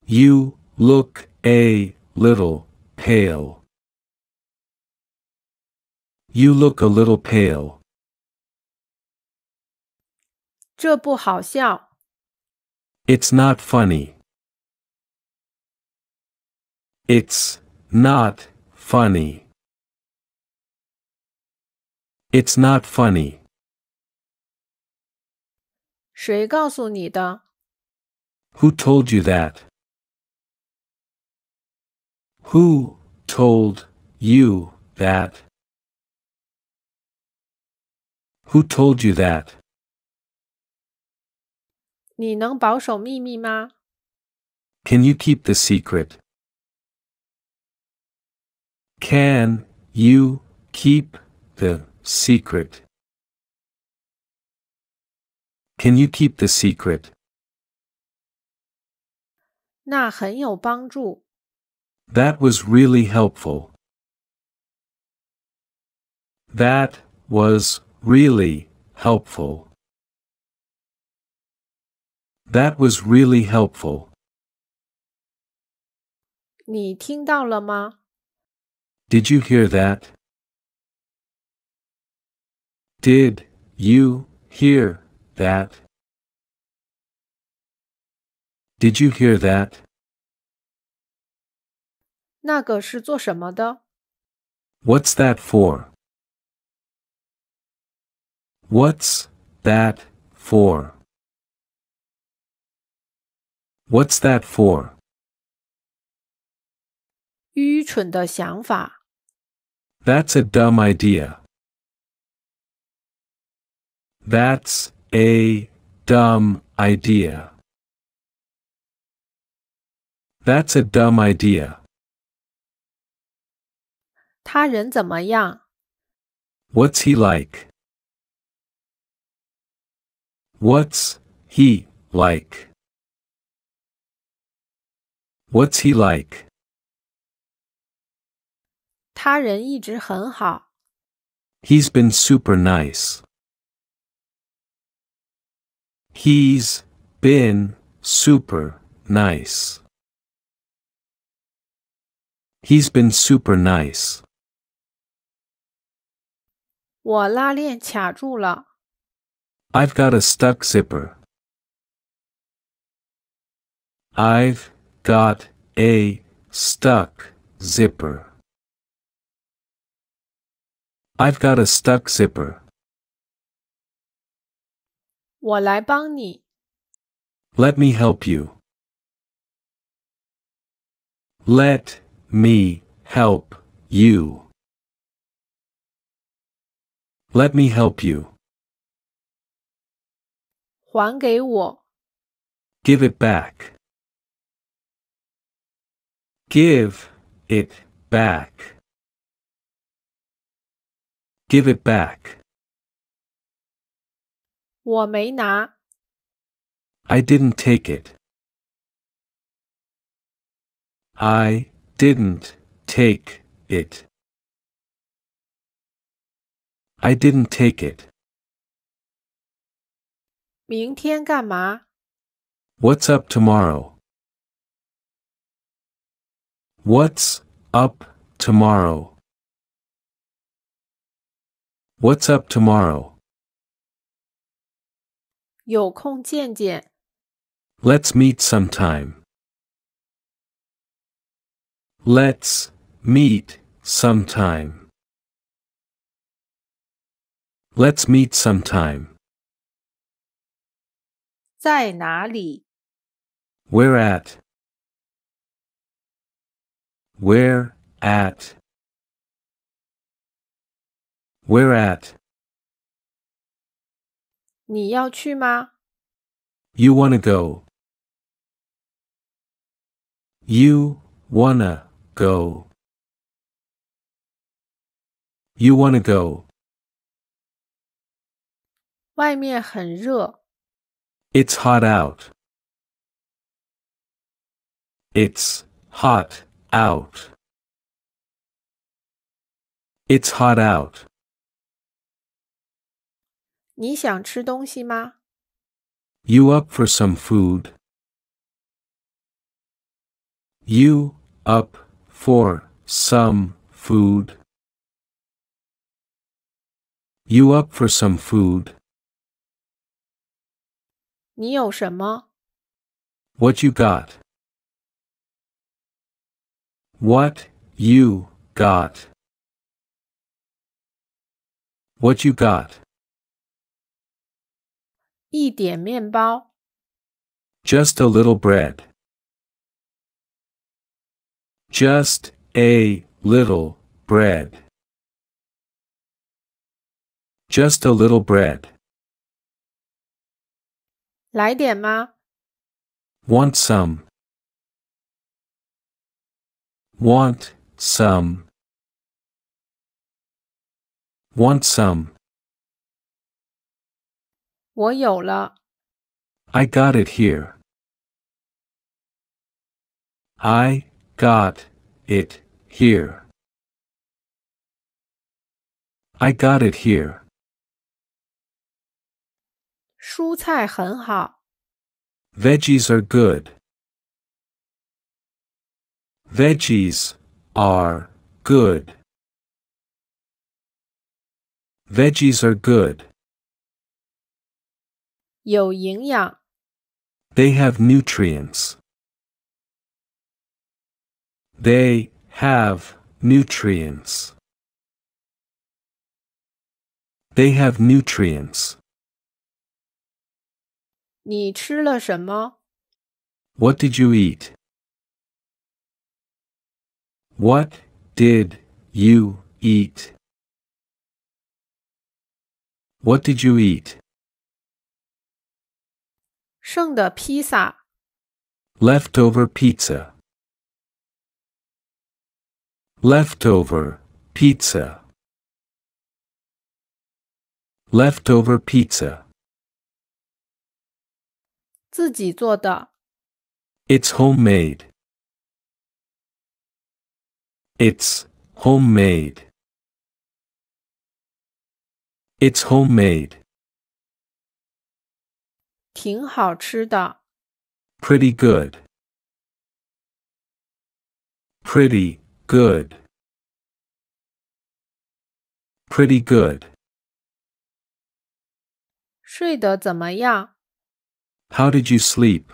You look a little pale. You look a little pale. It's not funny. It's not funny. It's not funny. Who told you that? Who told you that? Who told you that? 你能保守秘密吗? Can you keep the secret? Can you keep the secret? Can you keep the secret? 那很有帮助。that was really helpful. That was really helpful. That was really helpful. 你听到了吗? Did you hear that? Did you hear that? Did you hear that? 那个是做什么的？What's that for? What's that for? What's that for? 愚蠢的想法。That's a dumb idea. That's a dumb idea. That's a dumb idea. 他人怎么样？What's he like? What's he like? What's he like? 他人一直很好。He's been super nice. He's been super nice. He's been super nice. 我拉链卡住了。I've got a stuck zipper. I've got a stuck zipper. I've got a stuck zipper. 我来帮你。Let me help you. Let me help you. Let me help you. Give it back. Give it back. Give it back. I did didn't take it. I didn't take it. I didn't take it. 明天干嘛? What's up tomorrow? What's up tomorrow? What's up tomorrow? 有空见见. Let's meet sometime. Let's meet sometime. Let's meet sometime. 在哪里? Where at? Where at? Where at? 你要去吗? You wanna go. You wanna go. You wanna go. 外面很热。It's hot out. It's hot out. It's hot out. 你想吃东西吗？You up for some food? You up for some food? You up for some food? 你有什么？What you got? What you got? What you got? 一点面包。Just a little bread. Just a little bread. Just a little bread. 来点吗？Want some. Want some. Want some. 我有了。I got it here. I got it here. I got it here. 蔬菜很好。Veggies are good. Veggies are good. Veggies are good. 有营养。They have nutrients. They have nutrients. They have nutrients. 你吃了什么？What did you eat? What did you eat? What did you eat? 剩的披萨。Leftover pizza. Leftover pizza. Leftover pizza. 自己做的。It's homemade. It's homemade. It's homemade. 挺好吃的。Pretty good. Pretty good. Pretty good. 睡得怎么样？How did you sleep?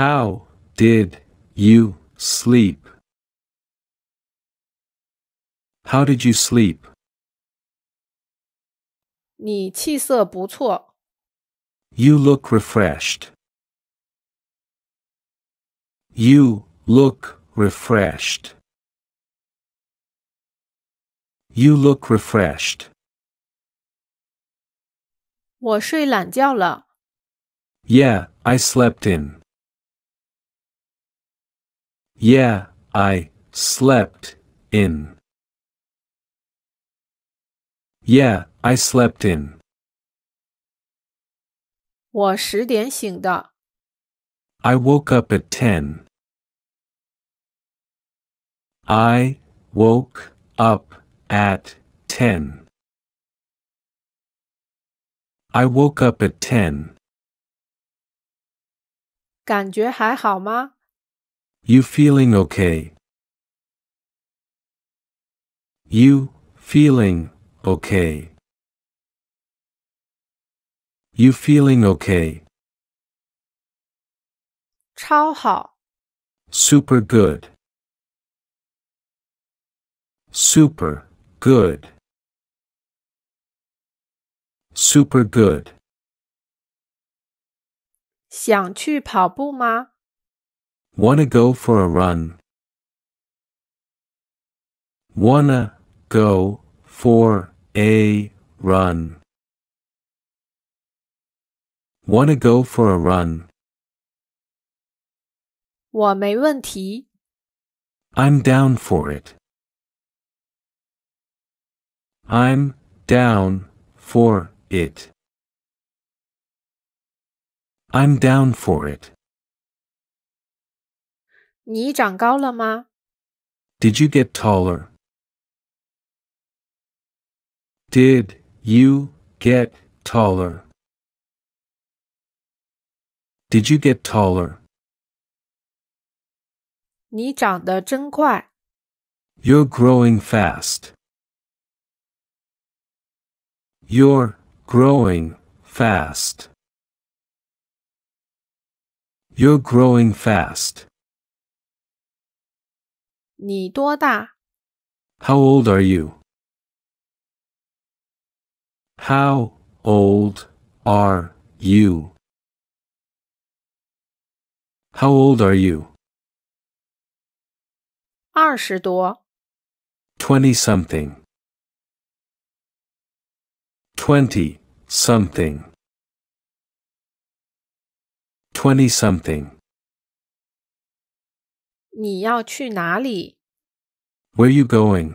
How did you sleep? How did you sleep? You look refreshed. You look refreshed. You look refreshed. 我睡懒觉了。Yeah, I slept in. Yeah, I slept in. Yeah, I slept in. 我十点醒的。I woke up at 10. I woke up at 10. I woke up at 10. 感觉还好吗? You feeling okay? You feeling okay? You feeling okay? 超好. Super good. Super good. Super good. Want to go for a run? Wanna go for a run? Wanna go for a run? 我没问题。I'm down for it. I'm down for it. I'm down for it. 你长高了吗? Did you get taller? Did you get taller? Did you get taller? You're growing fast. You're growing fast. You're growing fast. 你多大? How old are you? How old are you? How old are you? 二十多. Twenty something. 20 something 20 something Where you going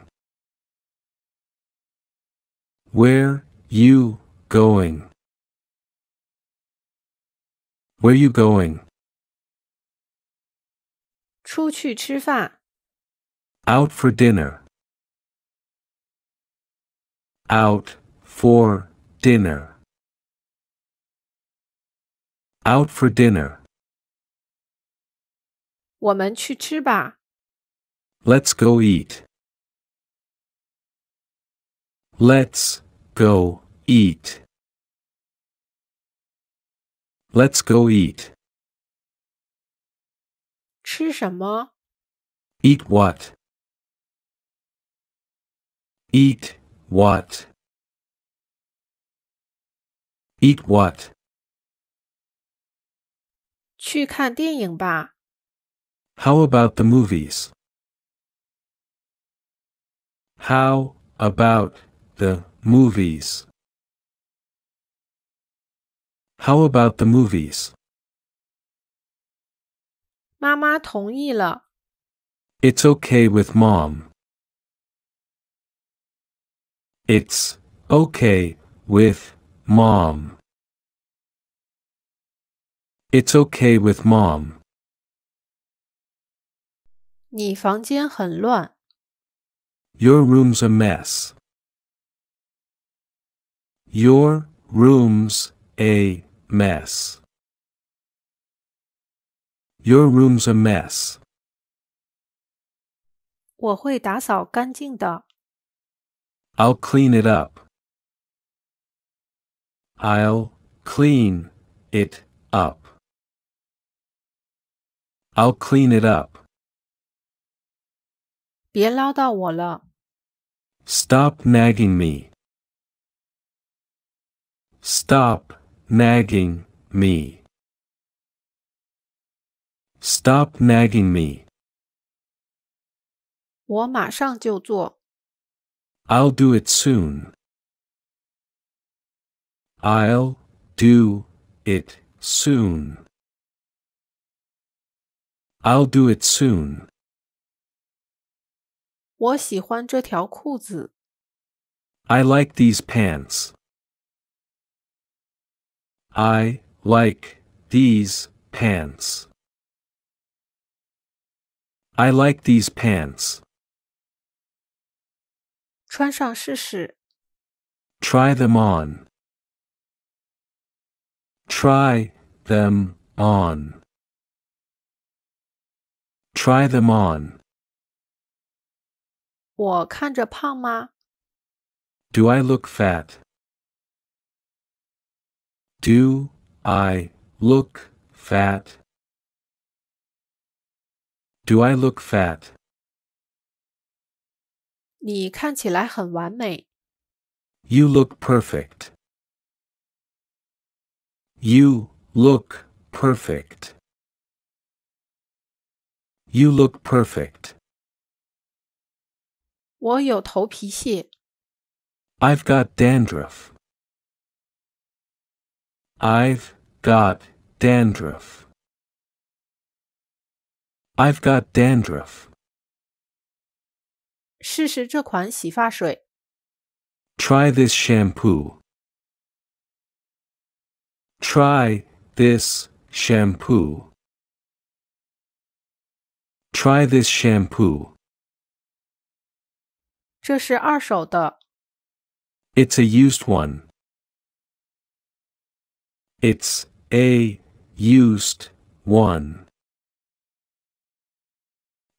Where you going Where you going Out for dinner Out for dinner. Out for dinner. let us go eat. Let's go eat. Let's go eat. 吃什么? Eat what? Eat what? Eat what? 去看电影吧。How about the movies? How about the movies? How about the movies? 妈妈同意了。It's okay with mom. It's okay with Mom. It's okay with mom. Your room's a mess. Your room's a mess. Your room's a mess. i will clean it up. I'll clean it up. I'll clean it up. 别唠叨我了。Stop nagging me. Stop nagging me. Stop nagging me. 我马上就做。I'll do it soon. I'll do it soon. I'll do it soon. 我喜欢这条裤子。I like these pants. I like these pants. I like these pants. 穿上试试。Try them on. Try them on. Try them on. 我看着胖吗? Do I look fat? Do I look fat? Do I look fat? 你看起来很完美。You look perfect. You look perfect. You look perfect. i have got dandruff. I've got dandruff. I've got dandruff. Try this shampoo. Try this shampoo. Try this shampoo. 这是二手的。It's a used one. It's a used one.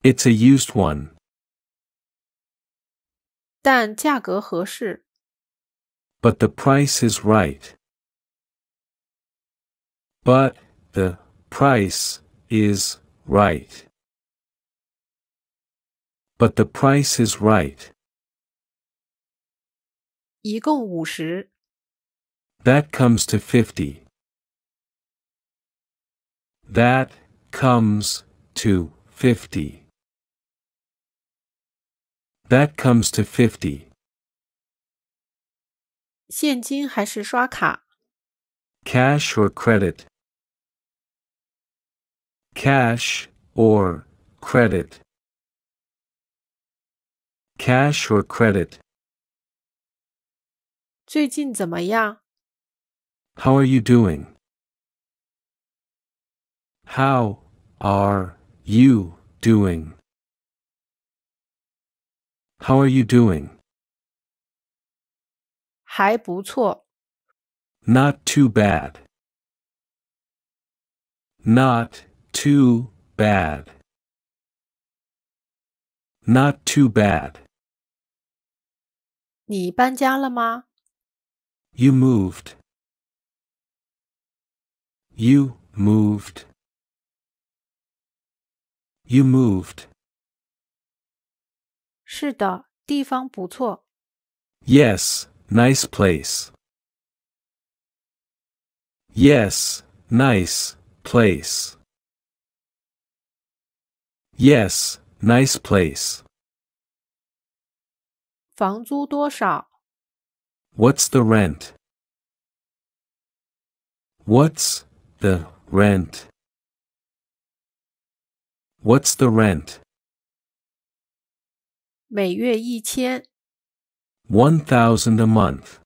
It's a used one. 但价格合适。But the price is right but the price is right. But the price is right. That comes to fifty. That comes to fifty. That comes to fifty. Cash or credit? Cash or credit. Cash or credit. 最近怎么样? How are you doing? How are you doing? How are you doing? Not too bad. Not too bad. Not too bad. 你搬家了吗? You moved. You moved. You moved. 是的，地方不错。Yes, nice place. Yes, nice place. Yes, nice place. 房租多少? What's the rent? What's the rent? What's the rent? 每月一千. One thousand a month.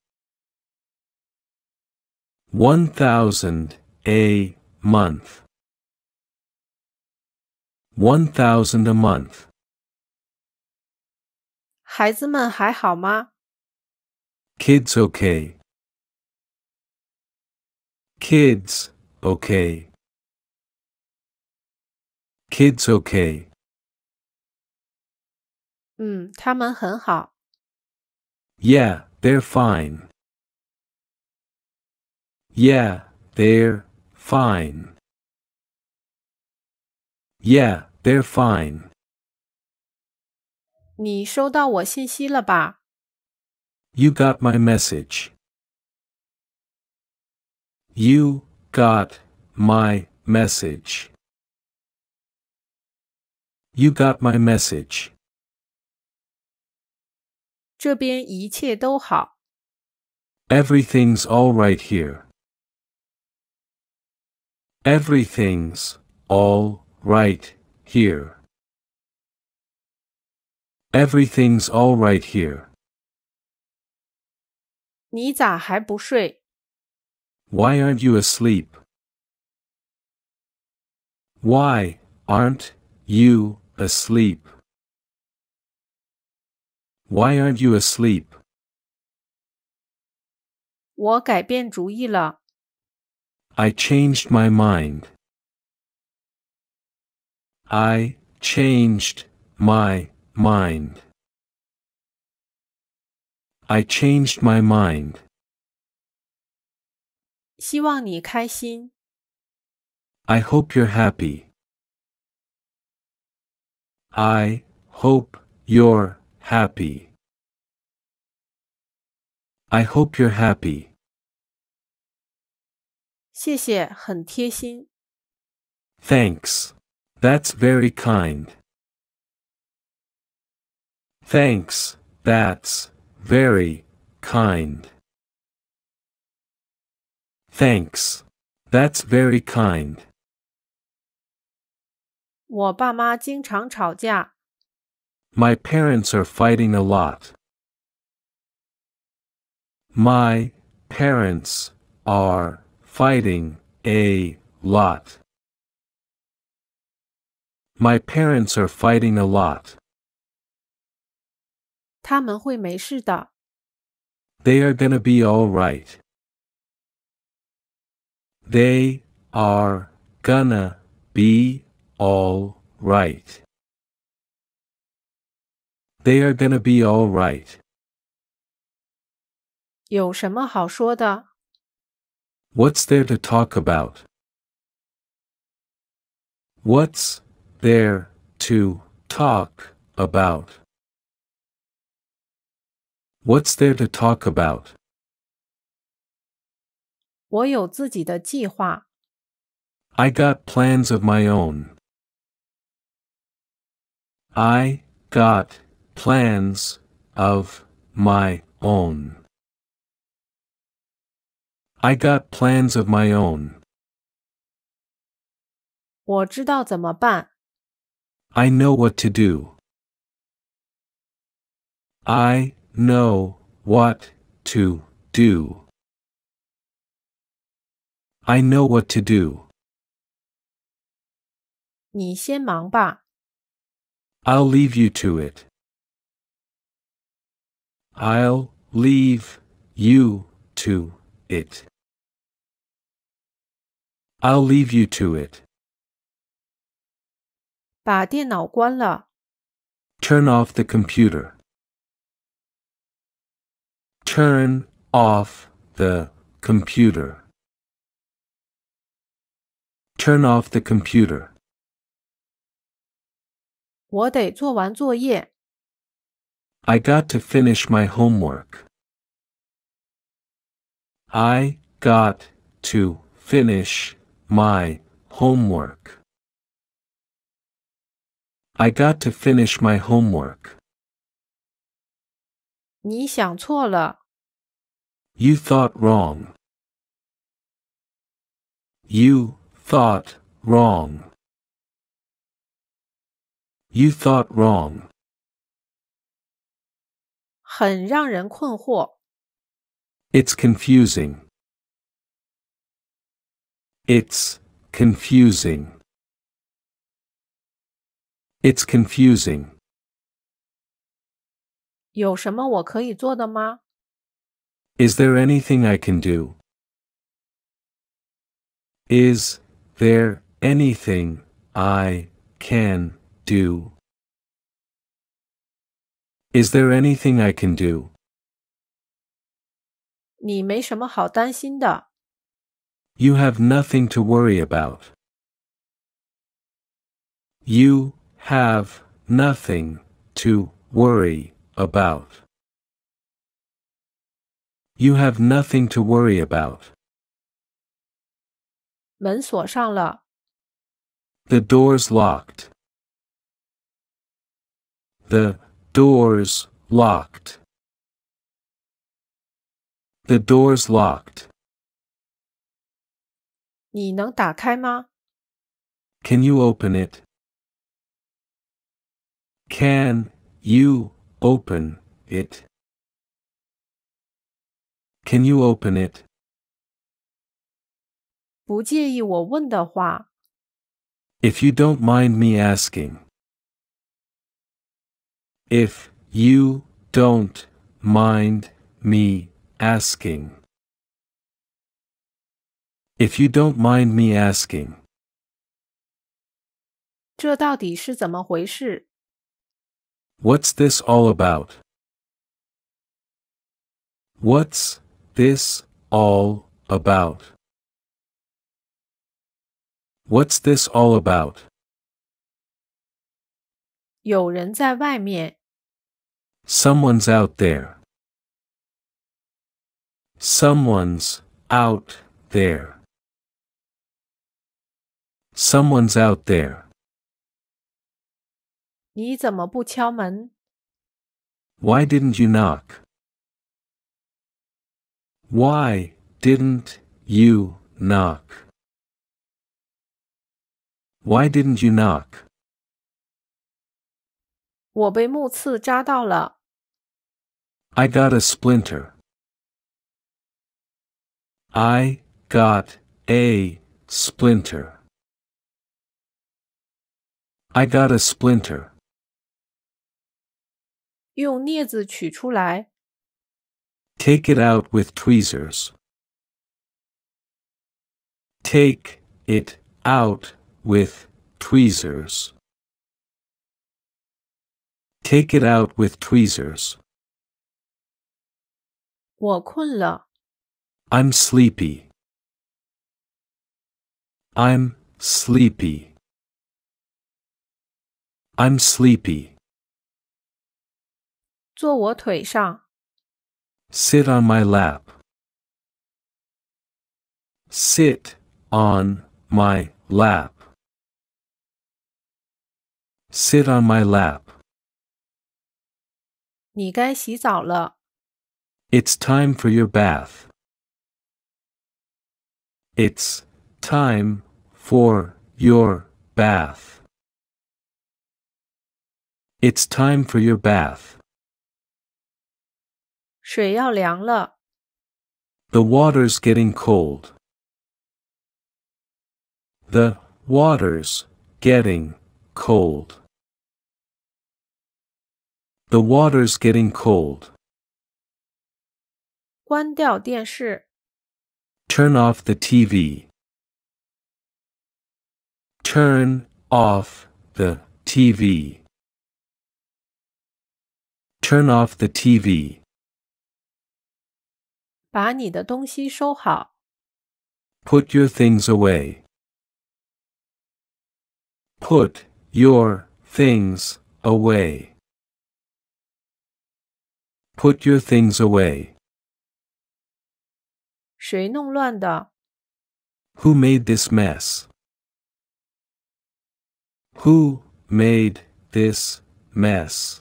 One thousand a month. 1000 a month. Kids okay. Kids okay. Kids okay. 嗯，他们很好。Yeah, they're fine. Yeah, they're fine. Yeah, they're fine. 你收到我信息了吧？You got my message. You got my message. You got my message. 这边一切都好。Everything's all right here. Everything's all Right. Here. Everything's all right here. 你咋还不睡? Why aren't you asleep? Why aren't you asleep? Why aren't you asleep? 我改变主意了。I changed my mind. I changed my mind. I changed my mind. 希望你开心。I hope you're happy. I hope you're happy. I hope you're happy. 谢谢，很贴心。Thanks. That's very kind. Thanks, that's very kind. Thanks. That's very kind. 我爸妈经常吵架。My parents are fighting a lot. My parents are fighting a lot. My parents are fighting a lot. 他们会没事的。They are gonna be all right. They are gonna be all right. They are gonna be all right. 有什么好说的？What's there to talk about? What's there to talk about? What's there to talk about? 我有自己的计划。I got plans of my own. I got plans of my own. I got plans of my own. 我知道怎么办。I know what to do. I know what to do. I know what to do. 你先忙吧。I'll leave you to it. I'll leave you to it. I'll leave you to it. 把电脑关了。Turn off the computer. Turn off the computer. Turn off the computer. 我得做完作业。I got to finish my homework. I got to finish my homework. I got to finish my homework. 你想错了。You thought wrong. You thought wrong. You thought wrong. 很让人困惑。It's confusing. It's confusing. It's confusing. Is there anything I can do? Is there anything I can do? Is there anything I can do? 你没什么好担心的。You have nothing to worry about. You have nothing to worry about. You have nothing to worry about. The door's locked. The door's locked. The door's locked. 你能打开吗? Can you open it? Can you open it? Can you open it? 不介意我问的话，If you don't mind me asking. If you don't mind me asking. If you don't mind me asking. 这到底是怎么回事？What's this all about? What's this all about? What's this all about? 有人在外面。Someone's out there. Someone's out there. Someone's out there. 你怎么不敲门？Why didn't you knock? Why didn't you knock? Why didn't you knock? 我被木刺扎到了。I got a splinter. I got a splinter. I got a splinter. 用镊子取出来。Take it out with tweezers. Take it out with tweezers. Take it out with tweezers. i am sleepy. I'm sleepy. I'm sleepy. 坐我腿上。Sit on my lap. Sit on my lap. Sit on my lap. 你该洗澡了。It's time for your bath. It's time for your bath. It's time for your bath. 水要凉了。The water's getting cold. The water's getting cold. The water's getting cold. 关掉电视。Turn off the TV. Turn off the TV. Turn off the TV. 把你的东西收好。Put your things away. Put your things away. Put your things away. 谁弄乱的？Who made this mess? Who made this mess?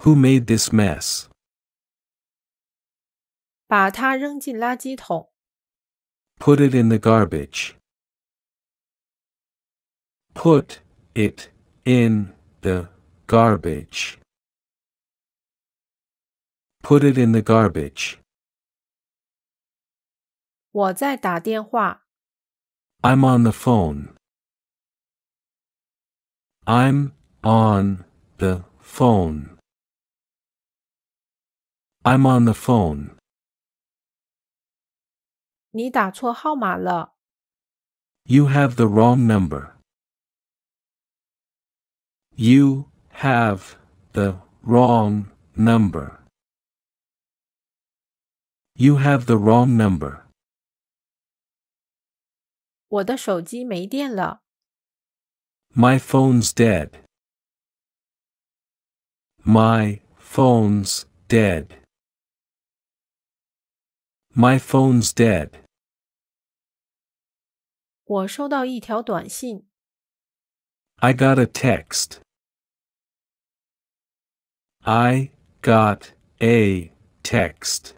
Who made this mess? 把它扔进垃圾桶。Put it in the garbage. Put it in the garbage. Put it in the garbage. 我在打电话。I'm on the phone. I'm on the phone. I'm on the phone. 你打错号码了。You have the wrong number. You have the wrong number. You have the wrong number. 我的手机没电了。My phone's dead. My phone's dead. My phone's dead. 我收到一条短信。I got a text. I got a text.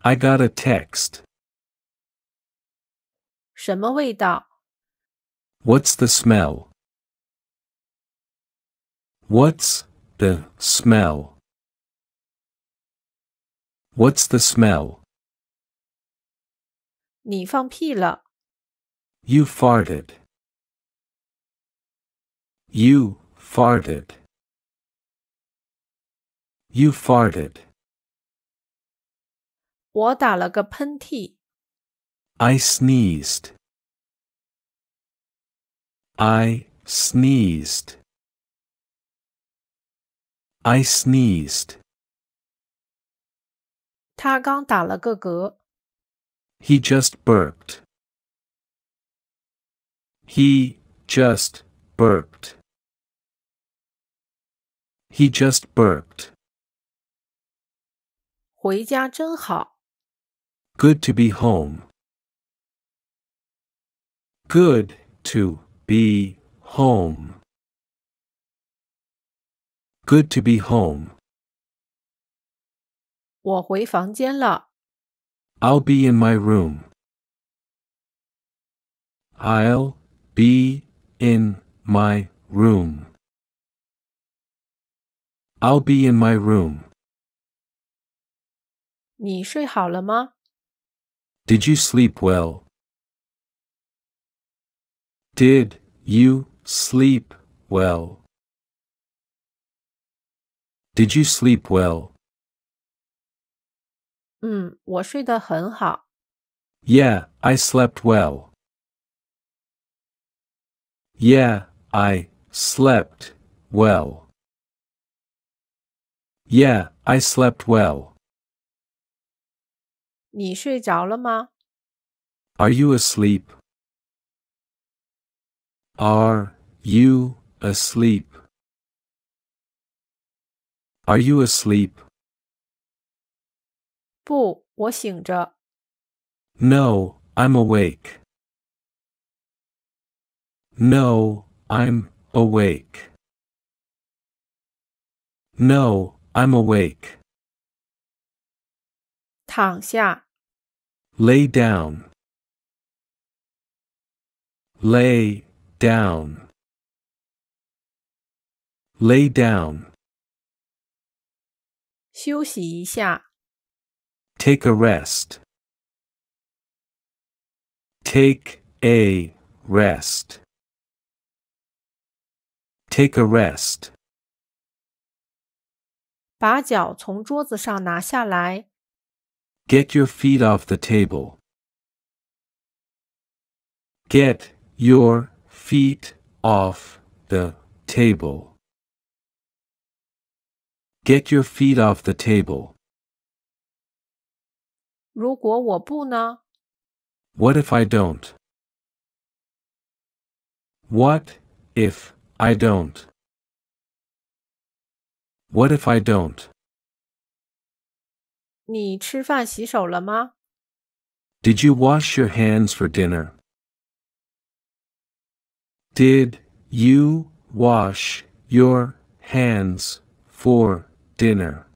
I got a text. What's the smell? What's the smell? What's the smell? 你放屁了。You farted. You farted. You farted. 我打了个喷嚏。I sneezed. I sneezed. I sneezed. 他刚打了个嗝。he just burped. He just burped. He just burped. Good to be home. Good to be home. Good to be home. 我回房间了。I'll be in my room. I'll be in my room. I'll be in my room. 你睡好了吗? Did you sleep well? Did you sleep well? Did you sleep well? 嗯，我睡得很好。Yeah, I slept well. Yeah, I slept well. Yeah, I slept well. Are you asleep? Are you asleep? Are you asleep? 不，我醒着。No, I'm awake. No, I'm awake. No, I'm awake. 躺下。Lay down. Lay down. Lay down. 休息一下。Take a rest. Take a rest. Take a rest. 把脚从桌子上拿下来。Get your feet off the table. Get your feet off the table. Get your feet off the table. 如果我不呢？What if I don't? What if I don't? What if I don't? 你吃饭洗手了吗？Did you wash your hands for dinner? Did you wash your hands for dinner?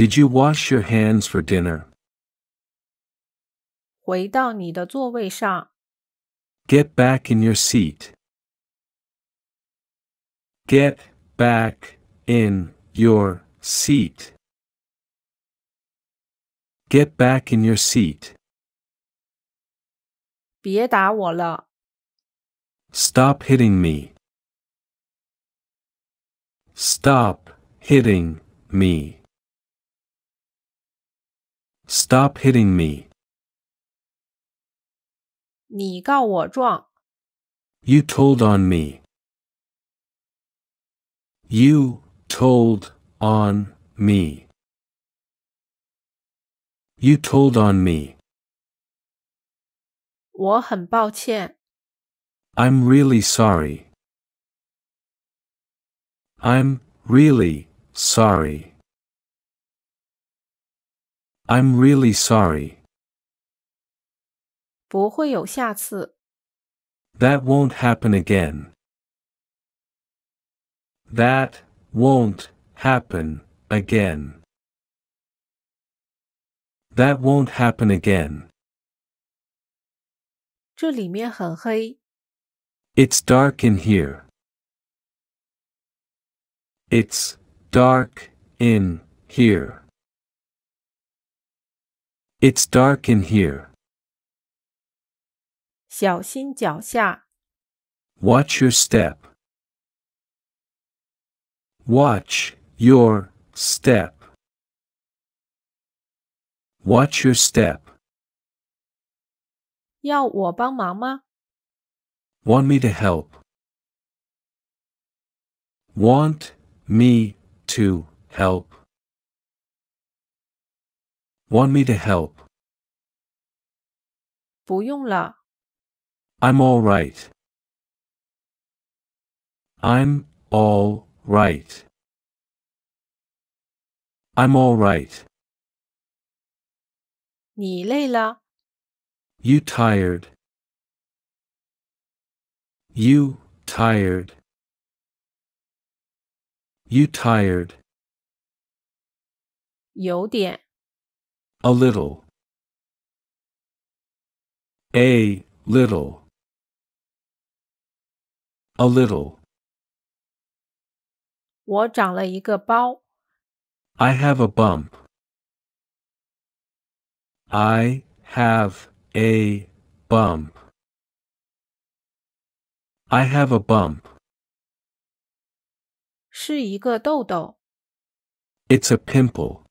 Did you wash your hands for dinner? 回到你的座位上。Get back in your seat. Get back in your seat. Get back in your seat. 别打我了。Stop hitting me. Stop hitting me. Stop hitting me. 你告我状。You told on me. You told on me. You told on me. 我很抱歉。I'm really sorry. I'm really sorry. I'm really sorry. 不会有下次。That won't happen again. That won't happen again. That won't happen again. 这里面很黑。It's dark in here. It's dark in here. It's dark in here. 小心脚下。Watch your step. Watch your step. Watch your step. 要我帮忙吗？Want me to help? Want me to help? Want me to help? 不用了。I'm all right. I'm all right. I'm all right. 你累了。You tired. You tired. You tired. 有点。a little. A little. A little. I have a bump. I have a bump. I have a bump. It's a pimple.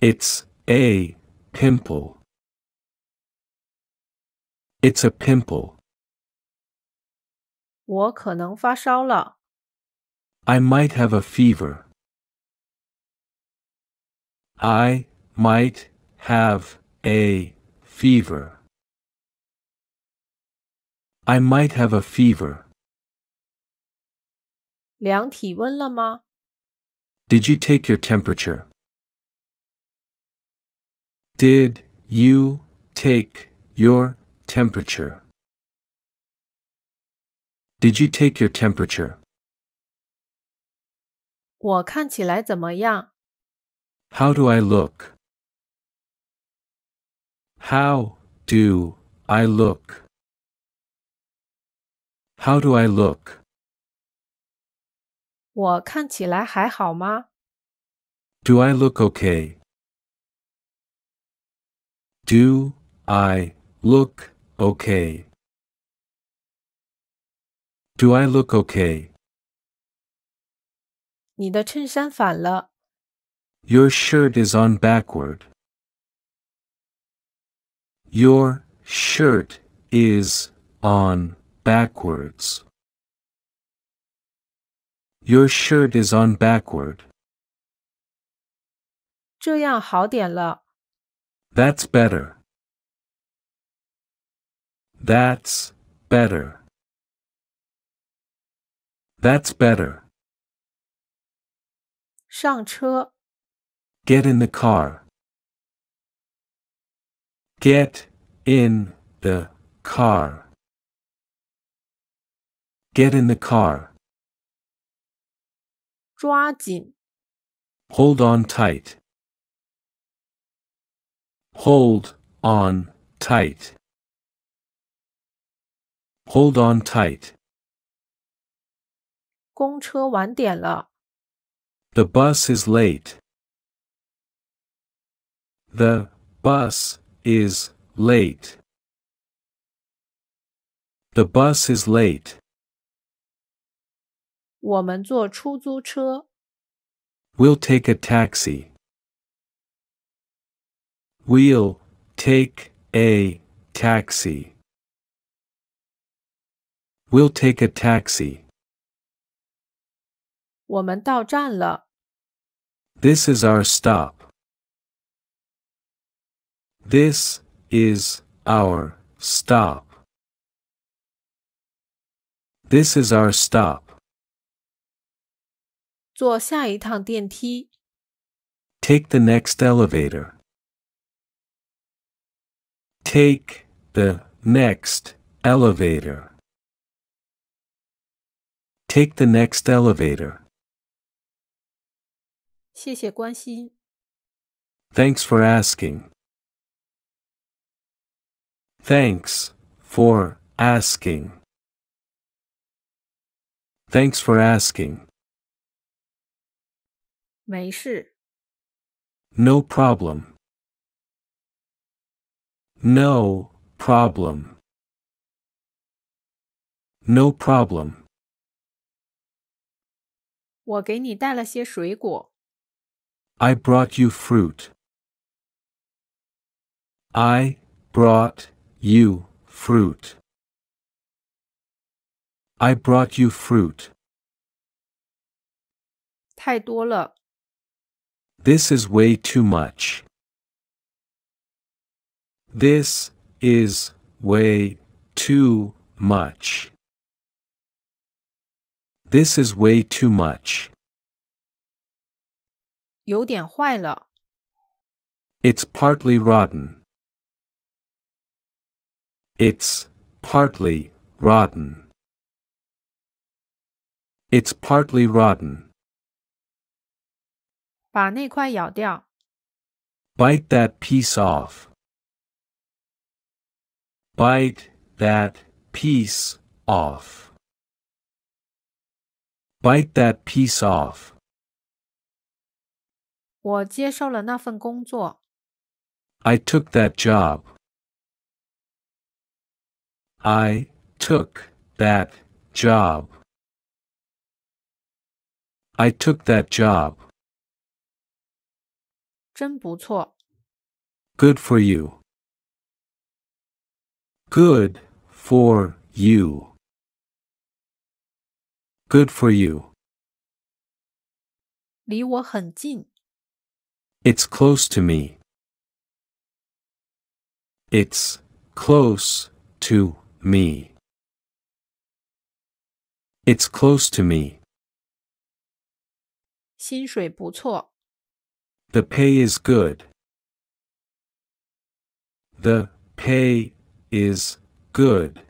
It's a pimple. It's a pimple. 我可能发烧了。I might have a fever. I might have a fever. I might have a fever. 量体温了吗? Did you take your temperature? Did you take your temperature? Did you take your temperature? 我看起来怎么样? How do I look? How do I look? How do I look? 我看起来还好吗? Do I look okay? Do I look okay? Do I look okay? Your shirt is on backward. Your shirt is on backwards. Your shirt is on backward. 这样好点了。that's better. That's better. That's better. 上车 Get in the car. Get in the car. Get in the car. 抓紧 Hold on tight. Hold on tight. Hold on tight. 公车晚点了。The bus is late. The bus is late. The bus is late. 我们坐出租车。We'll take a taxi. We'll take a taxi. We'll take a taxi. 我们到站了。This is our stop. This is our stop. This is our stop. 坐下一趟电梯。Take the next elevator. Take the next elevator. Take the next elevator. 谢谢关心。Thanks for asking. Thanks for asking. Thanks for asking. 没事。No problem. No problem. No problem. 我给你带了些水果。I brought you fruit. I brought you fruit. I brought you fruit. 太多了。This is way too much. This is way too much. This is way too much. It's partly rotten. It's partly rotten. It's partly rotten. Bite that piece off. Bite that piece off. Bite that piece off. 我接受了那份工作。I took that job. I took that job. I took that job. 真不错。Good for you. Good for you. Good for you. 离我很近。It's close to me. It's close to me. It's close to me. 薪水不错。The pay is good. The pay is good.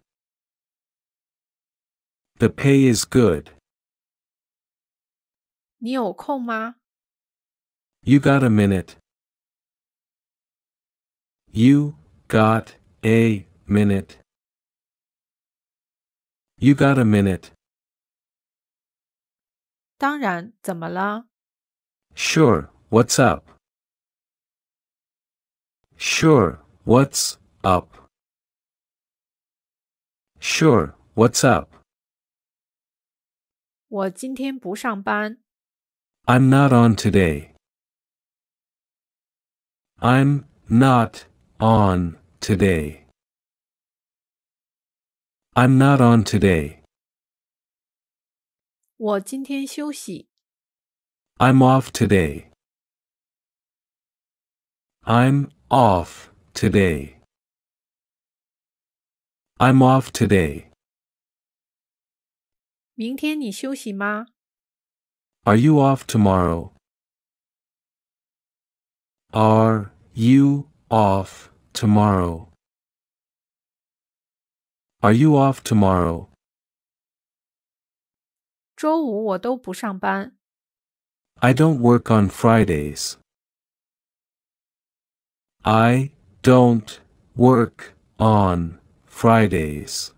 The pay is good. 你有空吗? You got a minute. You got a minute. You got a minute. Sure. what's up? Sure, what's up? Sure, what's up? i am not on today. I'm not on today. I'm not on today. i am off today. I'm off today. I'm off today. Are you off tomorrow? Are you off tomorrow? Are you off tomorrow? 周五我都不上班。I don't work on Fridays. I don't work on Fridays.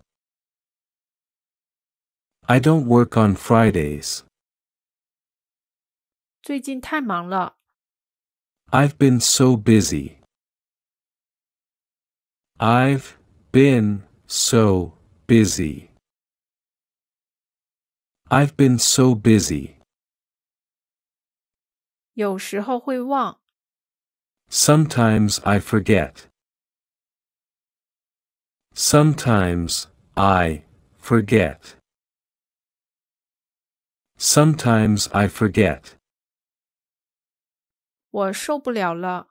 I don't work on Fridays. 最近太忙了。I've been so busy. I've been so busy. I've been so busy. 有时候会忘。Sometimes I forget. Sometimes, I forget. Sometimes I forget. 我受不了了。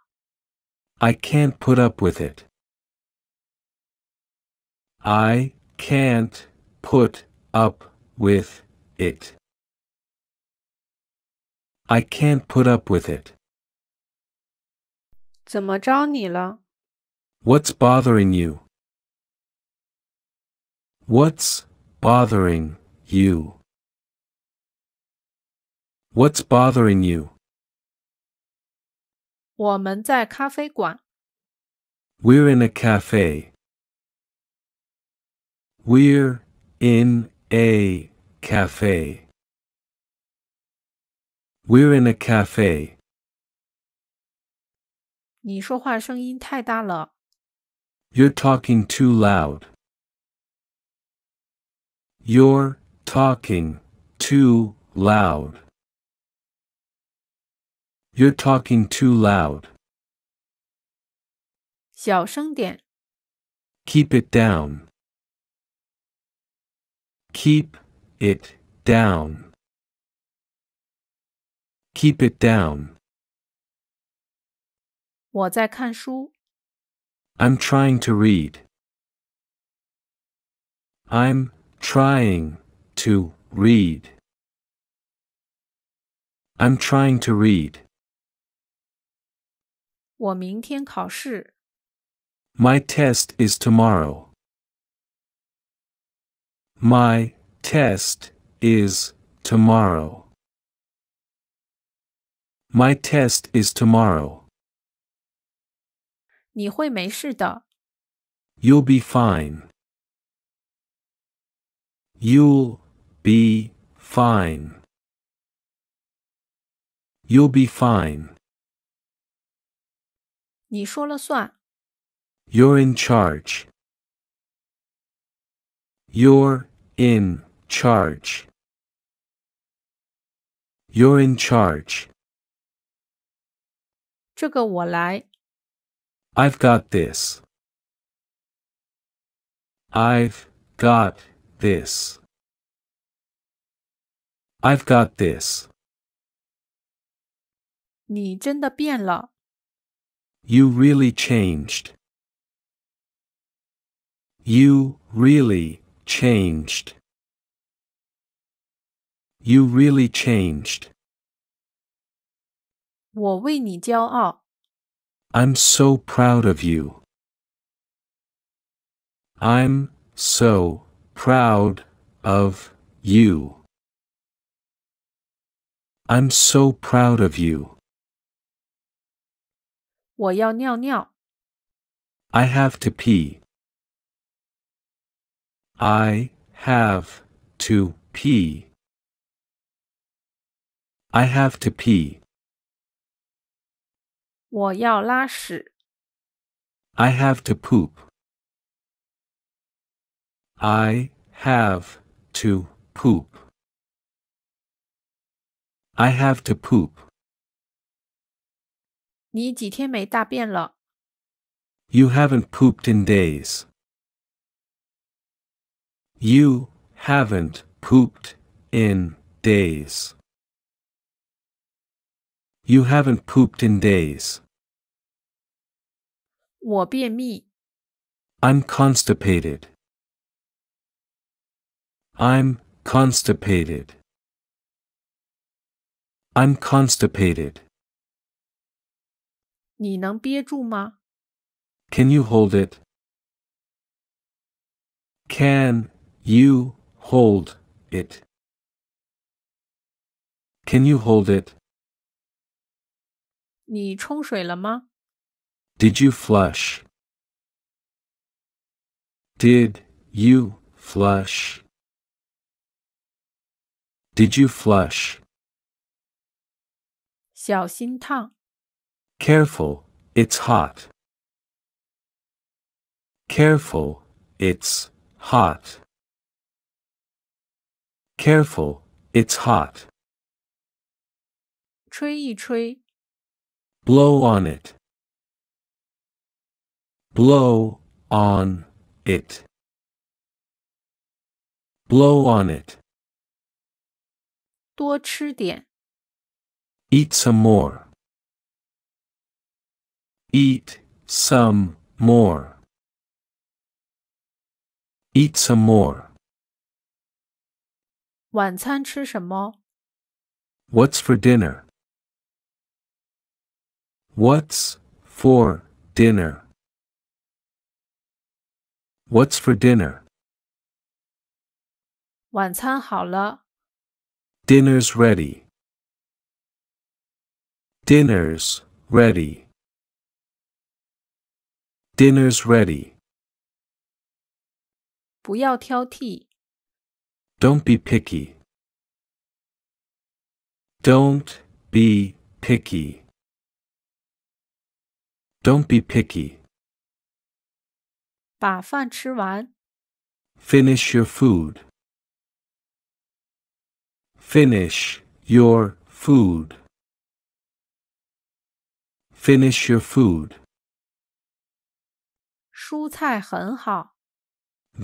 I can't put up with it. I can't put up with it. I can't put up with it. 怎么着你了? What's bothering you? What's bothering you? What's bothering you? we are in a cafe. We're in a cafe. We're in a cafe. 你说话声音太大了。You're talking too loud. You're talking too loud. You're talking too loud. 小声点. Keep it down. Keep it down. Keep it down. 我在看书. I'm trying to read. I'm Trying to read. I'm trying to read. My test is tomorrow. My test is tomorrow. My test is tomorrow. 你会没事的。You'll be fine. You'll be fine. You'll be fine. 你说了算。You're in charge. You're in charge. You're in charge. 这个我来。I've got this. I've got this. I've got this. You really changed. You really changed. You really changed. i am so proud of you. I'm so proud of you. I'm so proud of you. I have to pee. I have to pee. I have to pee. I have to poop. I have to poop. I have to poop. You have haven't pooped in days. You haven't pooped in days. You haven't pooped in days. i am constipated. I'm constipated. I'm constipated. 你能憋住吗? Can you hold it? Can you hold it? Can you hold it? 你冲水了吗? Did you flush? Did you flush? Did you flush? 小心烫。Careful, it's hot. Careful, it's hot. Careful, it's hot. 吹一吹。Blow on it. Blow on it. Blow on it. 多吃点。Eat some more. Eat some more. Eat some more. 晚餐吃什么？What's for dinner? What's for dinner? What's for dinner? 晚餐好了。Dinner's ready. Dinner's ready. Dinner's ready. 不要挑剔。Don't be picky. Don't be picky. Don't be picky. 把饭吃完。Finish your food. Finish your food. Finish your food.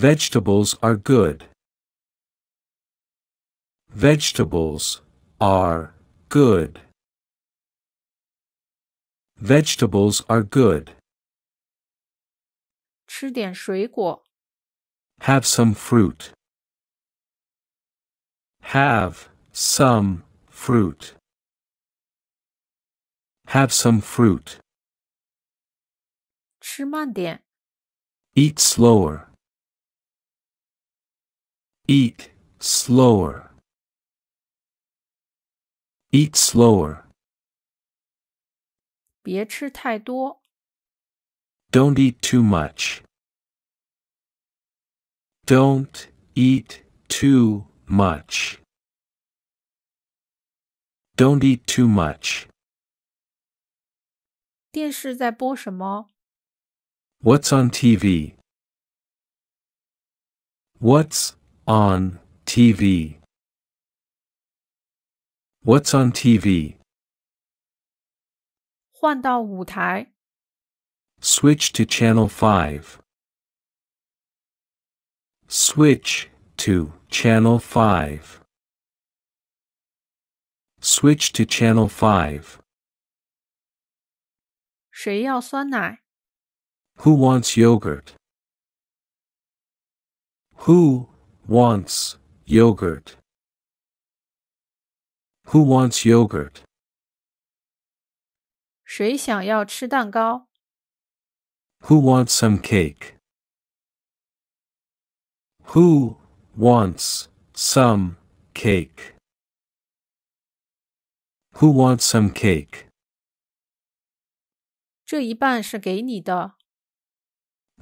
Vegetables are good. Vegetables are good. Vegetables are good. Have some fruit. Have some fruit. Have some fruit. 吃慢点. Eat slower. Eat slower. Eat slower. 别吃太多. Don't eat too much. Don't eat too much. Don't eat too much. What's on TV? What's on TV? What's on TV? Switch to channel 5. Switch to channel 5. Switch to channel 5. 谁要酸奶? Who wants yogurt? Who wants yogurt? Who wants yogurt? 谁想要吃蛋糕? Who wants some cake? Who wants some cake? Who wants some cake? 这一半是给你的。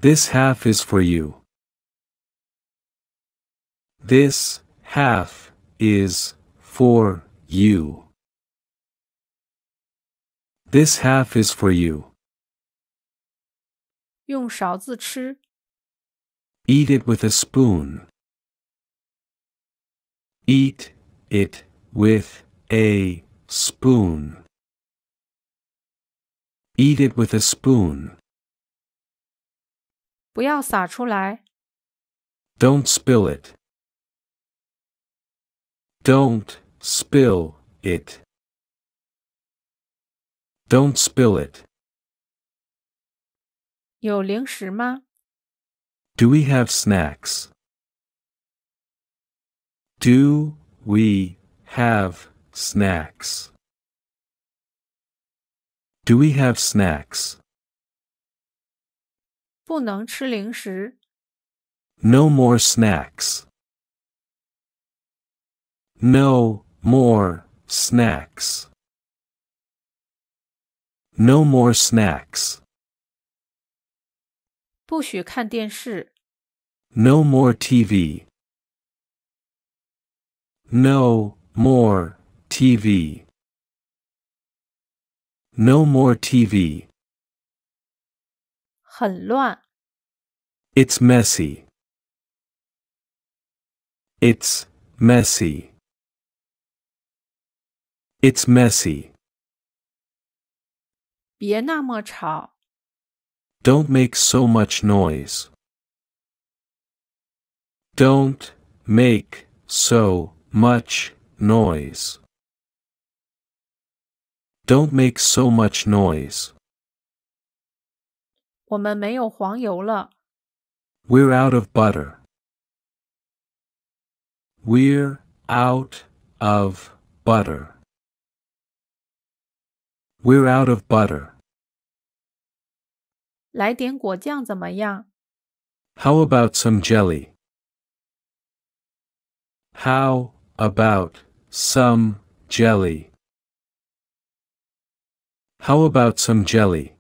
This half is for you. This half is for you. This half is for you. 用勺子吃。Eat it with a spoon. Eat it with a spoon. Eat it with a spoon. do not spill it. Don't spill it. Don't spill it. 有零食吗? Do we have snacks? Do we have Snacks. Do we have snacks? No more snacks. No more snacks. No more snacks. No more TV. No more TV. No more TV. It's messy. It's messy. It's messy. do not make so much noise. Don't make so much noise. Don't make so much noise. 我们没有黄油了。We're out of butter. We're out of butter. We're out of butter. 来点果酱怎么样？How about some jelly? How about some jelly? How about some jelly?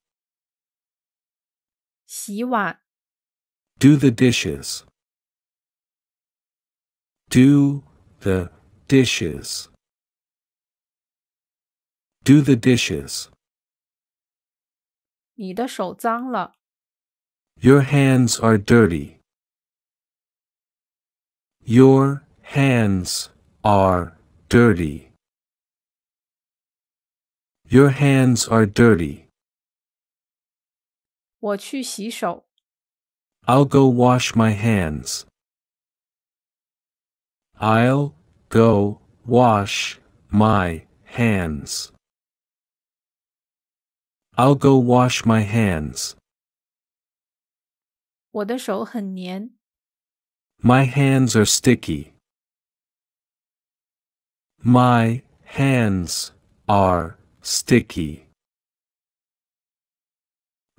洗碗 Do the dishes. Do the dishes. Do the dishes. Your hands are dirty. Your hands are dirty. Your hands are dirty. i will go wash my hands. I'll go wash my hands. I'll go wash my hands. My hands are sticky. My hands are Sticky.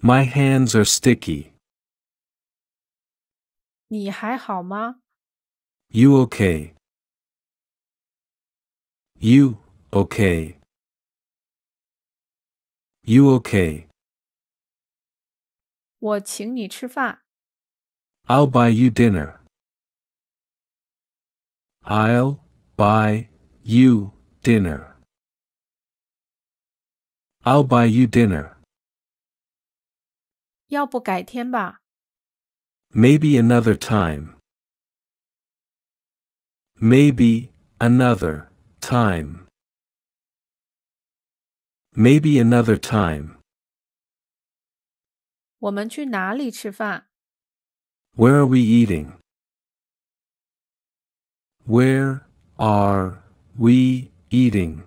My hands are sticky. 你还好吗? You okay? You okay? You okay? 我请你吃饭. I'll buy you dinner. I'll buy you dinner. I'll buy you dinner. 要不改天吧。Maybe another time. Maybe another time. Maybe another time. Where are we eating? Where are we eating?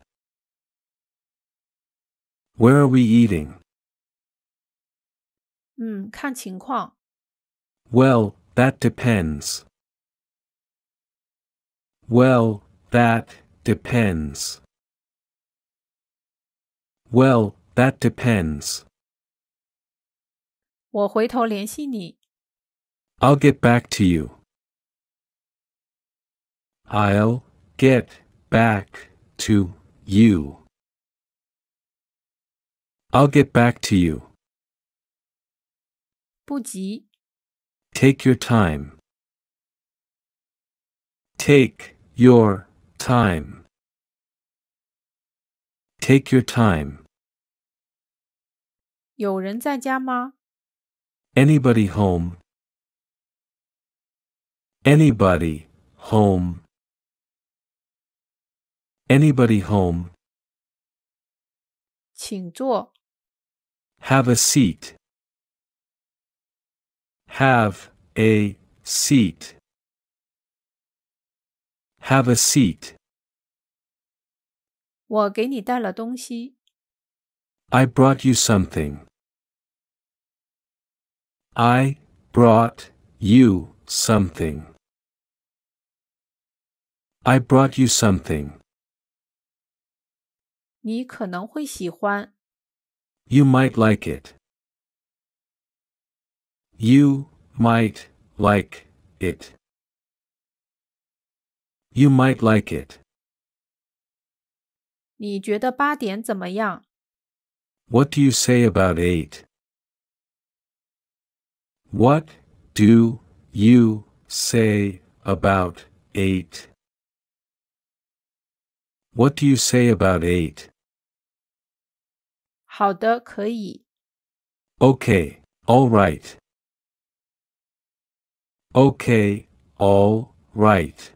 Where are we eating? 嗯，看情况。Well, that depends. Well, that depends. Well, that depends. 我回头联系你。I'll get back to you. I'll get back to you. I'll get back to you. 不急. Take your time. Take your time. Take your time. 有人在家吗？Anybody home? Anybody home? Anybody home? 请坐。have a seat. Have a seat. Have a seat. I brought you something. I brought you something. I brought you something. 你可能会喜欢。you might like it. You might like it. You might like it. What do you say about eight? What do you say about eight? What do you say about eight? 好的，可以。Okay, all right. Okay, all right.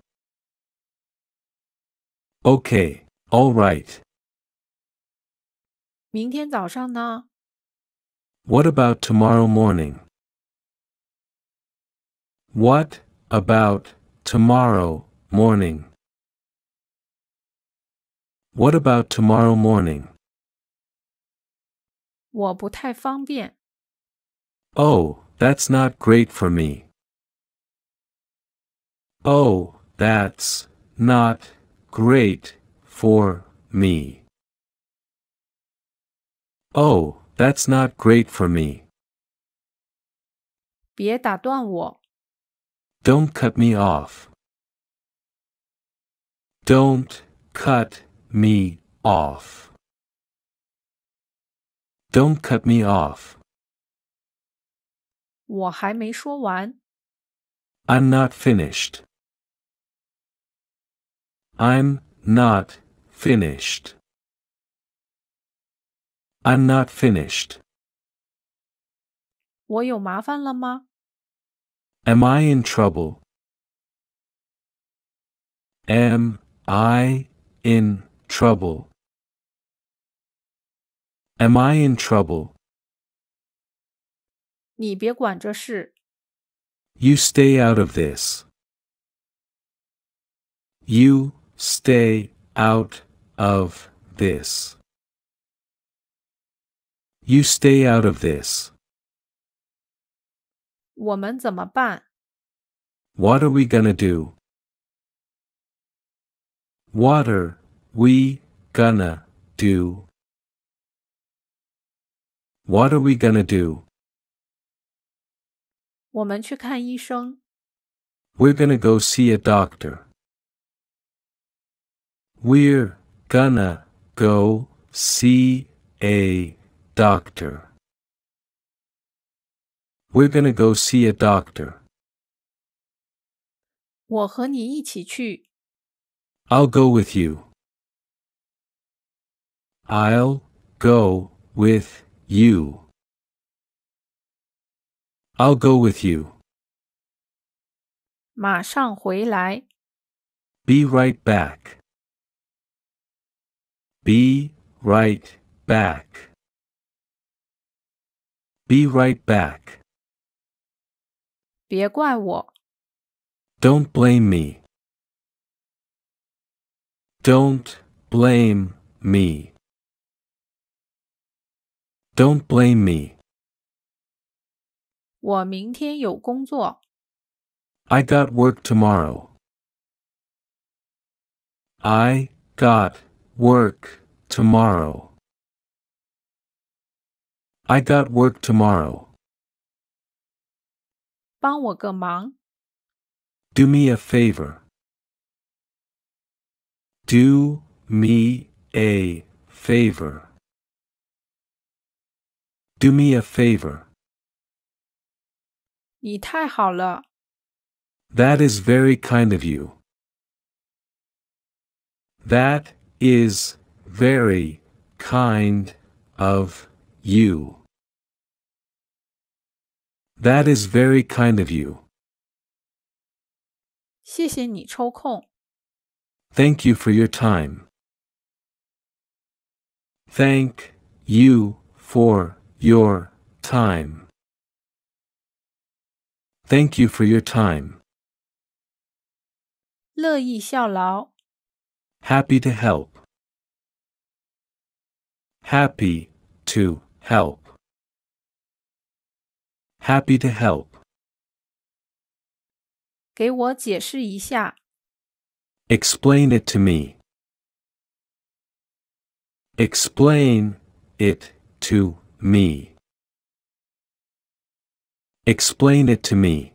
Okay, all right. 明天早上呢？What about tomorrow morning? What about tomorrow morning? What about tomorrow morning? 我不太方便。Oh, that's not great for me. Oh, that's not great for me. Oh, that's not great for me. 别打断我。Don't cut me off. Don't cut me off. Don't cut me off. 我还没说完。I'm not finished. I'm not finished. I'm not finished. Am I in trouble? Am I in trouble? Am I in trouble? 你别管这事。You stay out of this. You stay out of this. You stay out of this. What are we gonna do? What are we gonna do? What are we gonna do? 我们去看医生。We're gonna go see a doctor. We're gonna go see a doctor. We're gonna go see a doctor. 我和你一起去。I'll go with you. I'll go with you. I'll go with you. 马上回来。Be right back. Be right back. Be right back. 别怪我。Don't blame me. Don't blame me. Don't blame me. 我明天有工作。I got work tomorrow. I got work tomorrow. I got work tomorrow. 帮我个忙。Do me a favor. Do me a favor. Do me a favor. 你太好了。That is very kind of you. That is very kind of you. That is very kind of you. 谢谢你抽空。Thank you for your time. Thank you for your time. Thank you for your time. 乐意效劳。Happy to help. Happy to help. Happy to help. 给我解释一下。Explain it to me. Explain it to me. Explain it to me.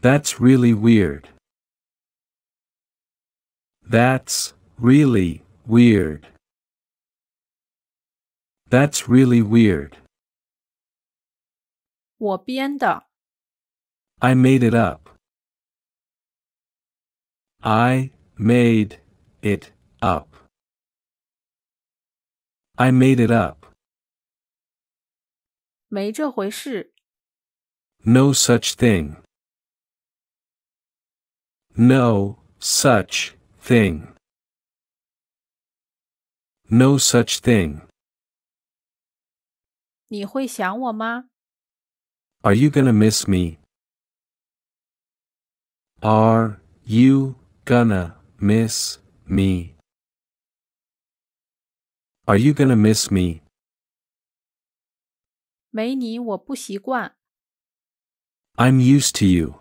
That's really weird. That's really weird. That's really weird. I made it up. I made it up. I made it up. 没这回事。No such thing. No such thing. No such thing. Are you gonna miss me? Are you gonna miss me? Are you gonna miss me? 没你我不习惯。I'm used to you.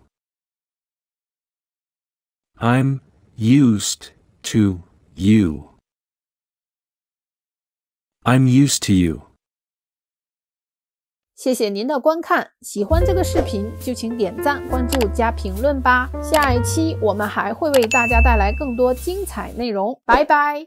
I'm used to you. I'm used to you. 谢谢您的观看，喜欢这个视频就请点赞、关注、加评论吧。下一期我们还会为大家带来更多精彩内容，拜拜。